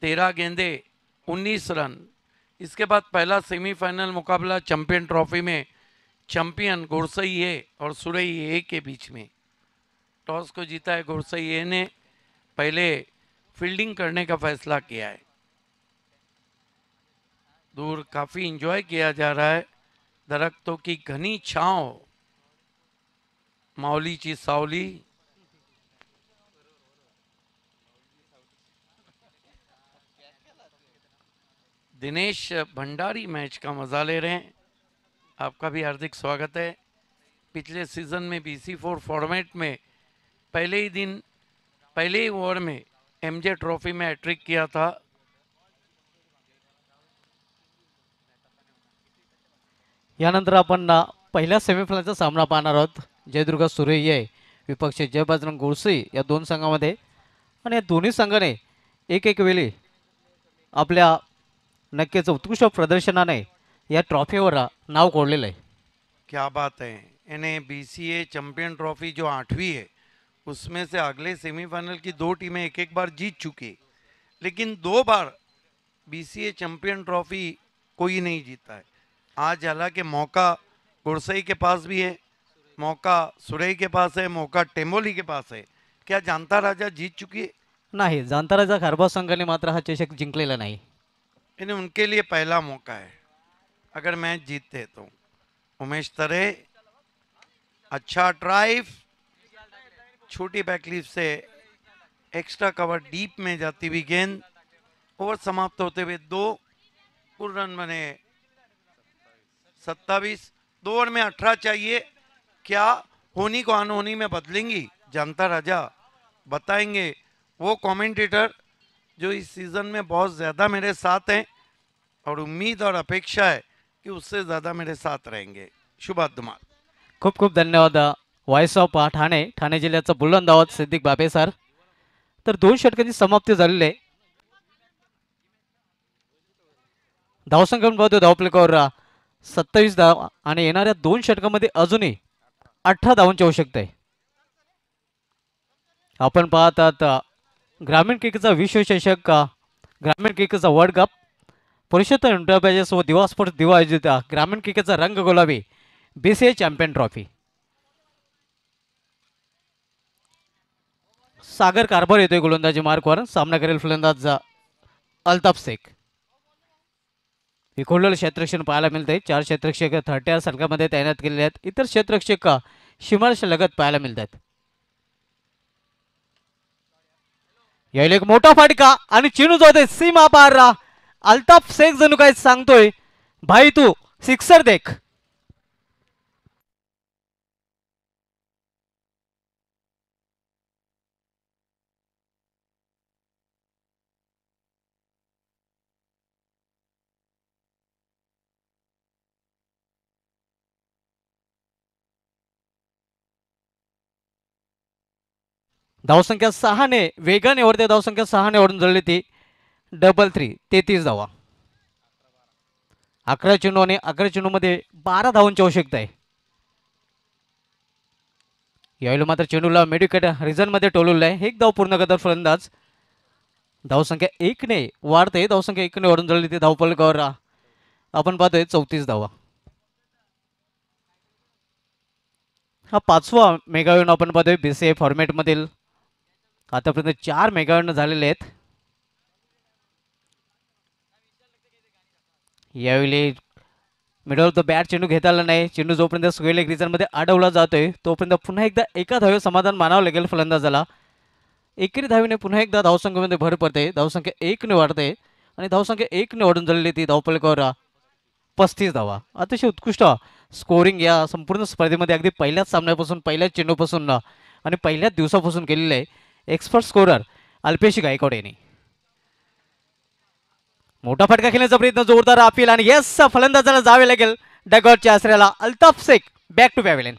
तेरह गेंदे उन्नीस रन इसके बाद पहला सेमीफाइनल मुकाबला चैंपियन ट्रॉफी में चैंपियन गोरसई ए और सुरई ए के बीच में टॉस को जीता है गोरसई ए ने पहले फील्डिंग करने का फैसला किया है दूर काफ़ी इंजॉय किया जा रहा है दरख्तों की घनी छाँव माउली ची सावली दिनेश भंडारी मैच का मज़ा ले रहे हैं आपका भी हार्दिक स्वागत है पिछले सीज़न में बी सी फोर फॉर्मेट में पहले ही दिन पहले ही ओवर में एमजे ट्रॉफी में हैट्रिक किया था यानंतर आपण पहिल्या सेमीफायनलचा सामना पाहणार आहोत जयदुर्गा सुरेय विपक्ष जयबाजरंग गोळसे या दोन संघामध्ये आणि या दोन्ही संघाने एक एक वेळी आपल्या नक्कीच उत्कृष्ट प्रदर्शनाने या ट्रॉफीवर नाव कोडलेलं आहे क्या बात है N B C A champion trophy जो आठवी है उसमें से अगले सेमीफायनल की दो टीमें एक एक बार जीत चुकी लेकिन दो बार B C A champion trophy कोई नहीं जीता है आज हालांकि मौका गुड़सई के पास भी है मौका सुरई के पास है मौका टेमोली के पास है क्या जानता राजा जीत चुकी है नहीं जानता राजा खरबा संघ ने मात्र हा चषक जिंक नहीं यानी उनके लिए पहला मौका है अगर मैच जीतते तो उमेश तरे अच्छा ड्राइव छोटी बैकलीफ से एक्स्ट्रा कवर डीप में जाती हुई गेंद ओवर समाप्त होते हुए दो रन बने सत्तावीस दो ओवर में अठारह चाहिए क्या होनी को अनहोनी में बदलेंगी जनता राजा बताएंगे वो कमेंटेटर जो इस सीज़न में बहुत ज़्यादा मेरे साथ हैं और उम्मीद और अपेक्षा है कि उससे ज़्यादा मेरे साथ रहेंगे शुभात खूब खूब धन्यवाद वॉइस ऑफ ठाणे ठाणे जिल्ह्याचा बुलंद आवाज सिद्दीक बाबे सर तो दोन षटकांची समाप्ती झालेली आहे धावसंक्रमण बघतो धावपलेकर सत्तावीस धाव आणि येणाऱ्या दोन षटकामध्ये अजूनही अठरा धावांची आवश्यकता आहे आपण पाहतात ग्रामीण क्रिकेटचा विश्वचषक ग्रामीण क्रिकेटचा वर्ल्ड कप पुरुषोत्तम इंटरप्राइजेस व दिवा स्पोर्ट्स दिवा आयोजित ग्रामीण क्रिकेटचा रंग गुलाबी B C champion trophy Sagar Karbhari येतोय गोलंदाजी मार्कवर सामना करेल फलंदाज अल्ताफ शेख विखुरलेलं क्षेत्रक्षण पाहायला मिळत चार क्षेत्रक्षक थर्ट्या तैनात केलेले आहेत इतर क्षेत्रक्षक शिमारश लगत पाहायला मिळतात आहेत यायला एक मोठा फाटका आणि चिनू जो सीमा पाररा अल्ताफ शेख जणू काय सांगतोय भाई तू सिक्सर देख धावसंख्या ने वेगाने वरती धावसंख्या सहाने ओढून जळली ती डबल थ्री तेहतीस धावा अकरा चेंडू आणि अकरा चेंडूमध्ये बारा धावांची आवश्यकता आहे यावेळी मात्र चेंडूला मेडिकेट रिझनमध्ये टोलवलं आहे एक धाव पूर्ण करतात फलंदाज धावसंख्या एकने वाढते धावसंख्या एकने वाढून जळली ती गौरा आपण पाहतोय चौतीस धावा हा पाचवा मेगा आपण पाहतोय बी सी ए फॉर्मॅटमधील आतापर्यंत चार मेगावन्न झालेले आहेत यावेळी मिडल द बॅट चेंडू घेता आला नाही चेंडू जोपर्यंत सगळे एक रिझनमध्ये अडवला जातोय तोपर्यंत पुन्हा एकदा एका धावे समाधान मानावं लागेल फलंदाजाला एकरी धावीने पुन्हा एकदा धावसंख्येमध्ये भर पडते धावसंख्या एकने वाढते आणि धावसंख्या एकने वाढून झालेली ती धावपलकावर पस्तीस धावा अतिशय उत्कृष्ट स्कोरिंग या संपूर्ण स्पर्धेमध्ये अगदी पहिल्याच सामन्यापासून पहिल्याच चेंडूपासून आणि पहिल्याच दिवसापासून केलेले आहे एक्सपर्ट स्कोरर अल्पेश गायकवाड यांनी मोठा फटका खेळण्याचा प्रयत्न जोरदार अपील आणि येस फलंदाजाला जावे लागेल डगॉटच्या आश्रयाला Altaf Shaikh back to pavilion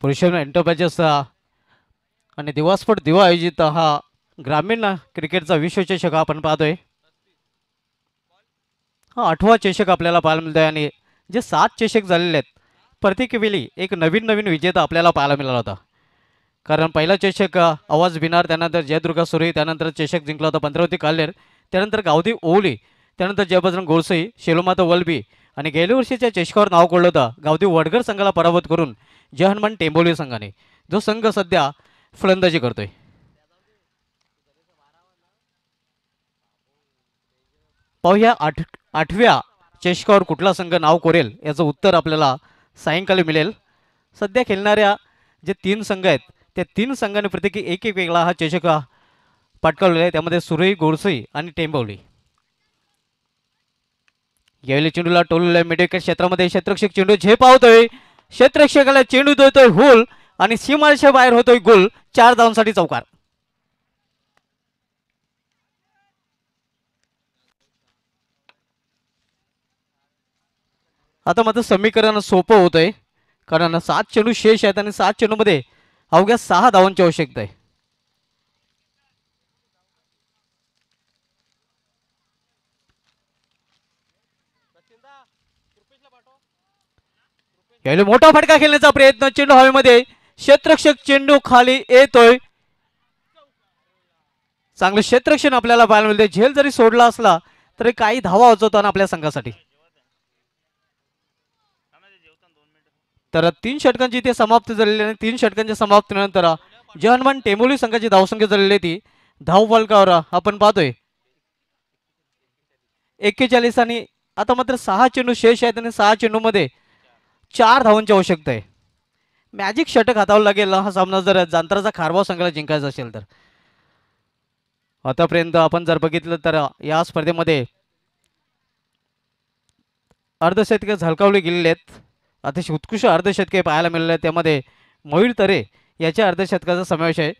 पुरुष एंटरप्राइजेस आणि दिवास्फोट दिवा आयोजित हा ग्रामीण क्रिकेटचा विश्वचषक आपण पाहतोय हा आठवा चषक आपल्याला पाहायला मिळतोय आणि जे सात चषक झालेले आहेत प्रत्येकवेळी एक नवीन नवीन विजेता आपल्याला पाहायला मिळाला होता कारण पहिला चषक आवाज बिनार त्यानंतर जयदुर्गा सुरे त्यानंतर चषक जिंकला होता पंधरावती कालेर त्यानंतर गावदी ओवली त्यानंतर जयबजरंग गोडसई शेलोमाता वल्बी आणि गेल्या वर्षीच्या चषकावर नाव कोळलं होतं गावदी वडगर संघाला पराभूत करून जय हनुमान टेंबोली संघाने जो संघ सध्या फलंदाजी करतोय पाहूया आठ आठव्या चषकावर कुठला संघ नाव कोरेल याचं उत्तर आपल्याला सायंकाळी मिळेल सध्या खेळणाऱ्या जे तीन संघ आहेत त्या तीन संघाने प्रत्येकी एक एक वेगळा हा चषक पाठकावलेला आहे त्यामध्ये सुरई गोडसई आणि टेंबवली यावेळी चेंडूला टोलले मेडिकल क्षेत्रामध्ये क्षेत्रक्षक चेंडू पावतोय क्षेत्रक्षकाला चेंडू देतोय होल आणि सीमाशा बाहेर होतोय गोल चार धावांसाठी चौकार आता मात्र समीकरण सोपं होत आहे कारण सात चेंडू शेष आहेत आणि सात मध्ये अवघ्या सहा धावांची आवश्यकता आहे मोठा फटका खेळण्याचा प्रयत्न चेंडू हवेमध्ये क्षेत्रक्षक चेंडू खाली येतोय चांगलं क्षेत्रक्षण आपल्याला पाहायला मिळते झेल जरी सोडला असला तरी काही धावा वाचवताना आपल्या संघासाठी तर तीन षटकांची इथे समाप्त झालेली आणि तीन षटकांच्या समाप्तीनंतर जे हनुमान टेमोली संघाची धावसंख्या झालेली आहे ती धाव फलकावर आपण पाहतोय एक्केचाळीस आणि आता मात्र सहा चेंडू शेष आहेत आणि सहा मध्ये चार धावांची आवश्यकता आहे मॅजिक षटक हातावं लागेल हा सामना जर जांतराचा खारवा संघाला जिंकायचा असेल तर आतापर्यंत आपण जर बघितलं तर या स्पर्धेमध्ये अर्धशतके झळकावले गेलेले आहेत अतिशय उत्कृष्ट अर्धशतके पाहायला मिळाले त्यामध्ये मयूर तरे याच्या अर्धशतकाचा समावेश आहे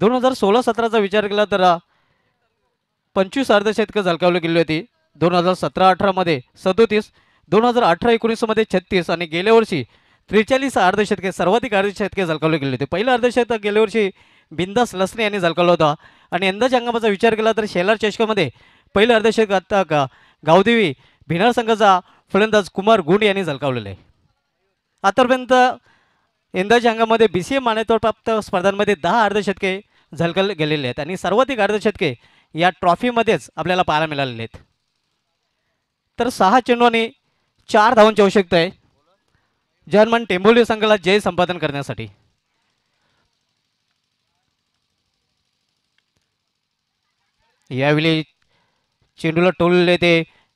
दोन हजार सोळा सतराचा विचार केला तर पंचवीस अर्धशतकं झलकावली गेली होती दोन हजार सतरा अठरामध्ये सदोतीस दोन हजार अठरा एकोणीसमध्ये छत्तीस आणि गेल्या वर्षी त्रेचाळीस अर्धशतके सर्वाधिक अर्धशतके झलकावले गेले होते पहिलं अर्धशतक गेल्या वर्षी बिंदास लसने यांनी झलकावला होता आणि यंदाच्या हंगामाचा विचार केला तर शेलार चषकामध्ये पहिलं अर्धशतक आता गावदेवी भिनार संघाचा फलंदाज कुमार गुंड यांनी झळकावलेला आहे आतापर्यंत यंदाच्या हंगामध्ये बी सी ए मान्यताप्राप्त स्पर्धांमध्ये दहा अर्धशतके झलकल गेलेले आहेत आणि सर्वाधिक अर्धशतके या ट्रॉफीमध्येच आपल्याला पाहायला मिळालेले आहेत तर सहा चेंडूने चार धावांची आवश्यकता आहे जर्मन टेंबोली संघाला जय संपादन करण्यासाठी यावेळी चेंडूला टोलले ते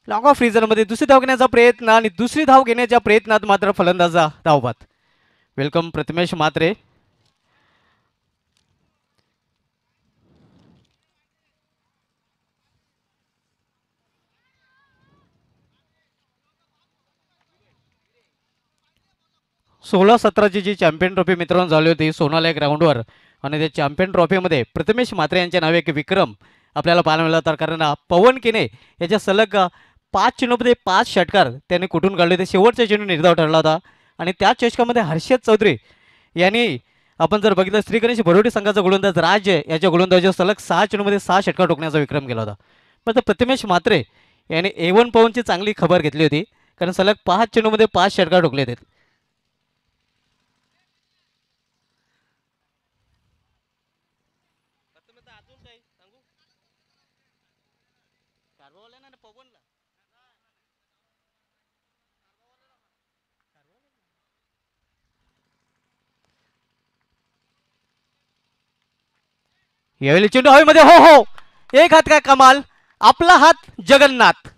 लॉंग ऑफ मध्ये दुसरी धाव घेण्याचा प्रयत्न आणि दुसरी धाव घेण्याच्या प्रयत्नात मात्र फलंदाजा धावपात वेलकम प्रतिमेश मात्रे सोळा सतराची जी चॅम्पियन ट्रॉफी मित्रांनो झाली होती सोनाला ग्राउंड वर आणि त्या चॅम्पियन ट्रॉफीमध्ये प्रथमेश मात्रे यांच्या नावे एक विक्रम आपल्याला पाहायला मिळाला तर कारण पवन किने याच्या सलग पाच चेंडूमध्ये पाच षटकार त्याने कुठून काढले ते शेवटचा चेंडू निर्धाव ठरला होता आणि त्या चषकामध्ये हर्षद चौधरी यांनी आपण जर बघितलं श्रीगणेश भरोटी संघाचा गोलंदाज राज्य याच्या गोलंदाज सलग सहा चेंडूमध्ये सहा षटकार टोकण्याचा विक्रम केला होता मात्र प्रतिमेश म्हात्रे यांनी एवन पवनची चांगली खबर घेतली होती कारण सलग पाच चेंडूमध्ये पाच षटकार टोकले आहेत यावेळी चेंडू हवेमध्ये हो हो एक हात काय कमाल आपला हात जगन्नाथ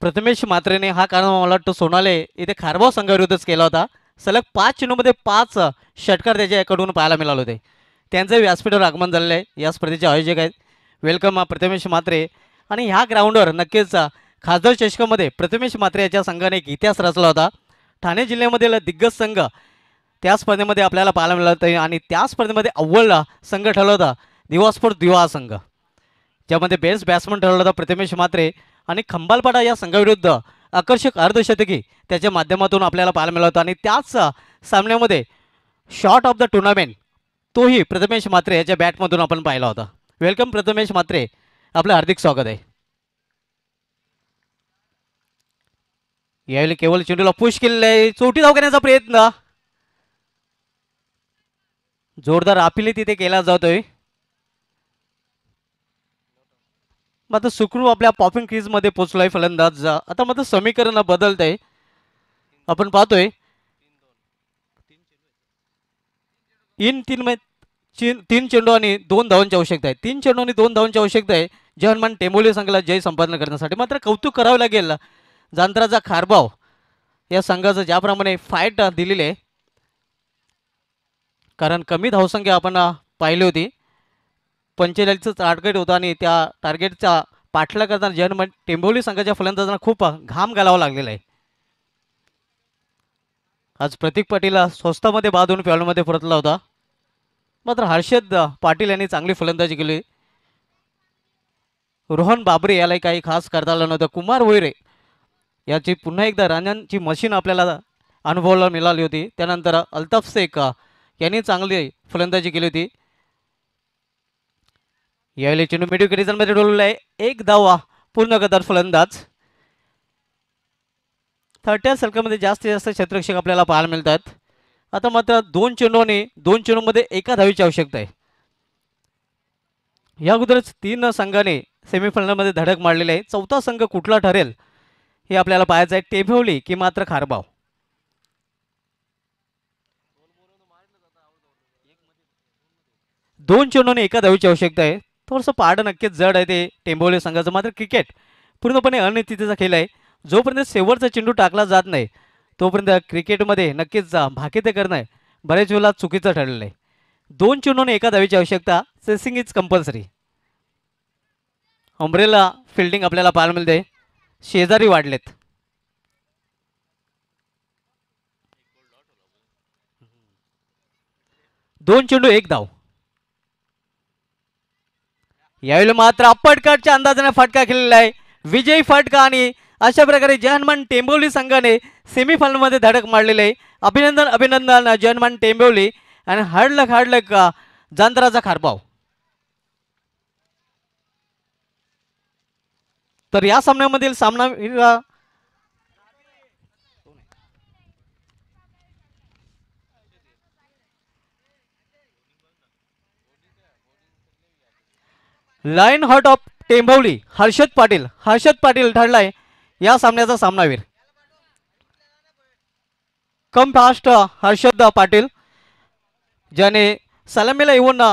प्रथमेश मात्रेने हा कारण मला वाटतं सोनाले इथे खारभाव संघाविरुद्धच केला होता सलग पाच मध्ये पाच षटकार त्याच्याकडून पाहायला मिळाले होते त्यांचं व्यासपीठावर आगमन झालेलं आहे या स्पर्धेचे आयोजक आहेत वेलकम प्रथमेश म्हात्रे आणि ह्या ग्राउंडवर नक्कीच खासदार चषकामध्ये प्रथमेश म्हात्रे याच्या संघाने एक इतिहास रचला होता ठाणे जिल्ह्यामधील दिग्गज संघ त्या स्पर्धेमध्ये आपल्याला पाहायला मिळाला होता आणि त्या स्पर्धेमध्ये अव्वल संघ ठरला होता दिवास्फोट दिवा संघ ज्यामध्ये बेस्ट बॅट्समन ठरला होता प्रथमेश मात्रे आणि खंबालपाडा या संघाविरुद्ध आकर्षक अर्धशतकी त्याच्या माध्यमातून आपल्याला पाहायला मिळाला होता आणि त्याच सामन्यामध्ये शॉट ऑफ द टुर्नामेंट तोही प्रथमेश म्हात्रे याच्या बॅटमधून आपण पाहिला होता वेलकम प्रथमेश मात्रे आपलं हार्दिक स्वागत आहे यावेळी केवळ चेंडूला पुश केलेलं आहे चोटी धाव घेण्याचा प्रयत्न जोरदार अपिली तिथे केला जातोय मात्र सुखरू आपल्या पॉपिंग क्रीज मध्ये पोचलाय फलंदाज आता मात्र समीकरण बदलत आहे आपण पाहतोय इन तीन चीन तीन आणि दोन धावांची आवश्यकता आहे तीन चेंडू आणि दोन धावांची आवश्यकता आहे जहनमान टेंबोली संघाला जय संपादन करण्यासाठी मात्र कौतुक करावं लागेल जांत्राचा खारबाव या संघाचं ज्याप्रमाणे फाईट दिलेली आहे कारण कमी धावसंख्या आपण पाहिली होती पंचेचाळीसचं टार्गेट होतं आणि त्या टार्गेटचा पाठला करताना जहनमान टेंबोली संघाच्या फलंदाजांना खूप घाम घालावा लागलेला आहे आज प्रतीक पाटील स्वस्तामध्ये बाद होऊन फॅलमध्ये परतला होता मात्र हर्षद पाटील यांनी चांगली फलंदाजी केली रोहन बाबरे यालाही काही खास करता आलं नव्हतं कुमार वैरे याची पुन्हा एकदा राण्यांची मशीन आपल्याला अनुभवाला मिळाली होती त्यानंतर अल्ताफ शेख यांनी चांगली फलंदाजी केली होती यावेळी चेंडू मिडिव क्रिजनमध्ये आहे एक दावा पूर्ण कदर फलंदाज थर्ट्या सर्कलमध्ये जास्तीत जास्त क्षेत्रक्षक आपल्याला पाहायला मिळतात आता मात्र दोन चेंडूने दोन चेंडूमध्ये एका धावीची आवश्यकता आहे या अगोदरच तीन संघाने सेमीफायनलमध्ये धडक मारलेले आहे चौथा संघ कुठला ठरेल हे आपल्याला पाहायचं आहे टेभवली की मात्र खारबाव दोन चेंडूने एका धावीची आवश्यकता आहे थोडंसं पाड नक्कीच जड आहे ते टेंभवली संघाचं मात्र क्रिकेट पूर्णपणे अनिश्चिततेचा खेळ आहे जोपर्यंत शेवटचा चेंडू टाकला जात नाही तोपर्यंत क्रिकेटमध्ये नक्कीच भाकी ते करणं बऱ्याच वेळेला चुकीचं ठरलेलं आहे दोन चेंडूने एका धावीची आवश्यकता chasing is compulsory umbrella fielding आपल्याला पाहायला मिळते शेजारी वाढलेत दोन चेंडू एक धाव यावेळी मात्र अप्पटकाटच्या अंदाजाने फटका खेळलेला आहे विजयी फटका आणि अशा प्रकारे जयनमान टेंबवली संघाने सेमीफायनलमध्ये धडक मारलेले आहे अभिनंदन अभिनंदन जयनमान टेंबवली आणि हाडलक का जांतराचा खारपाव तर या सामन्यामधील सामना lion heart of Tembhavli Harshad Patil Harshad Patil ठरलाय या सामन्याचा सामनावीर कम फास्ट हर्षद पाटील ज्याने सलामीला येऊन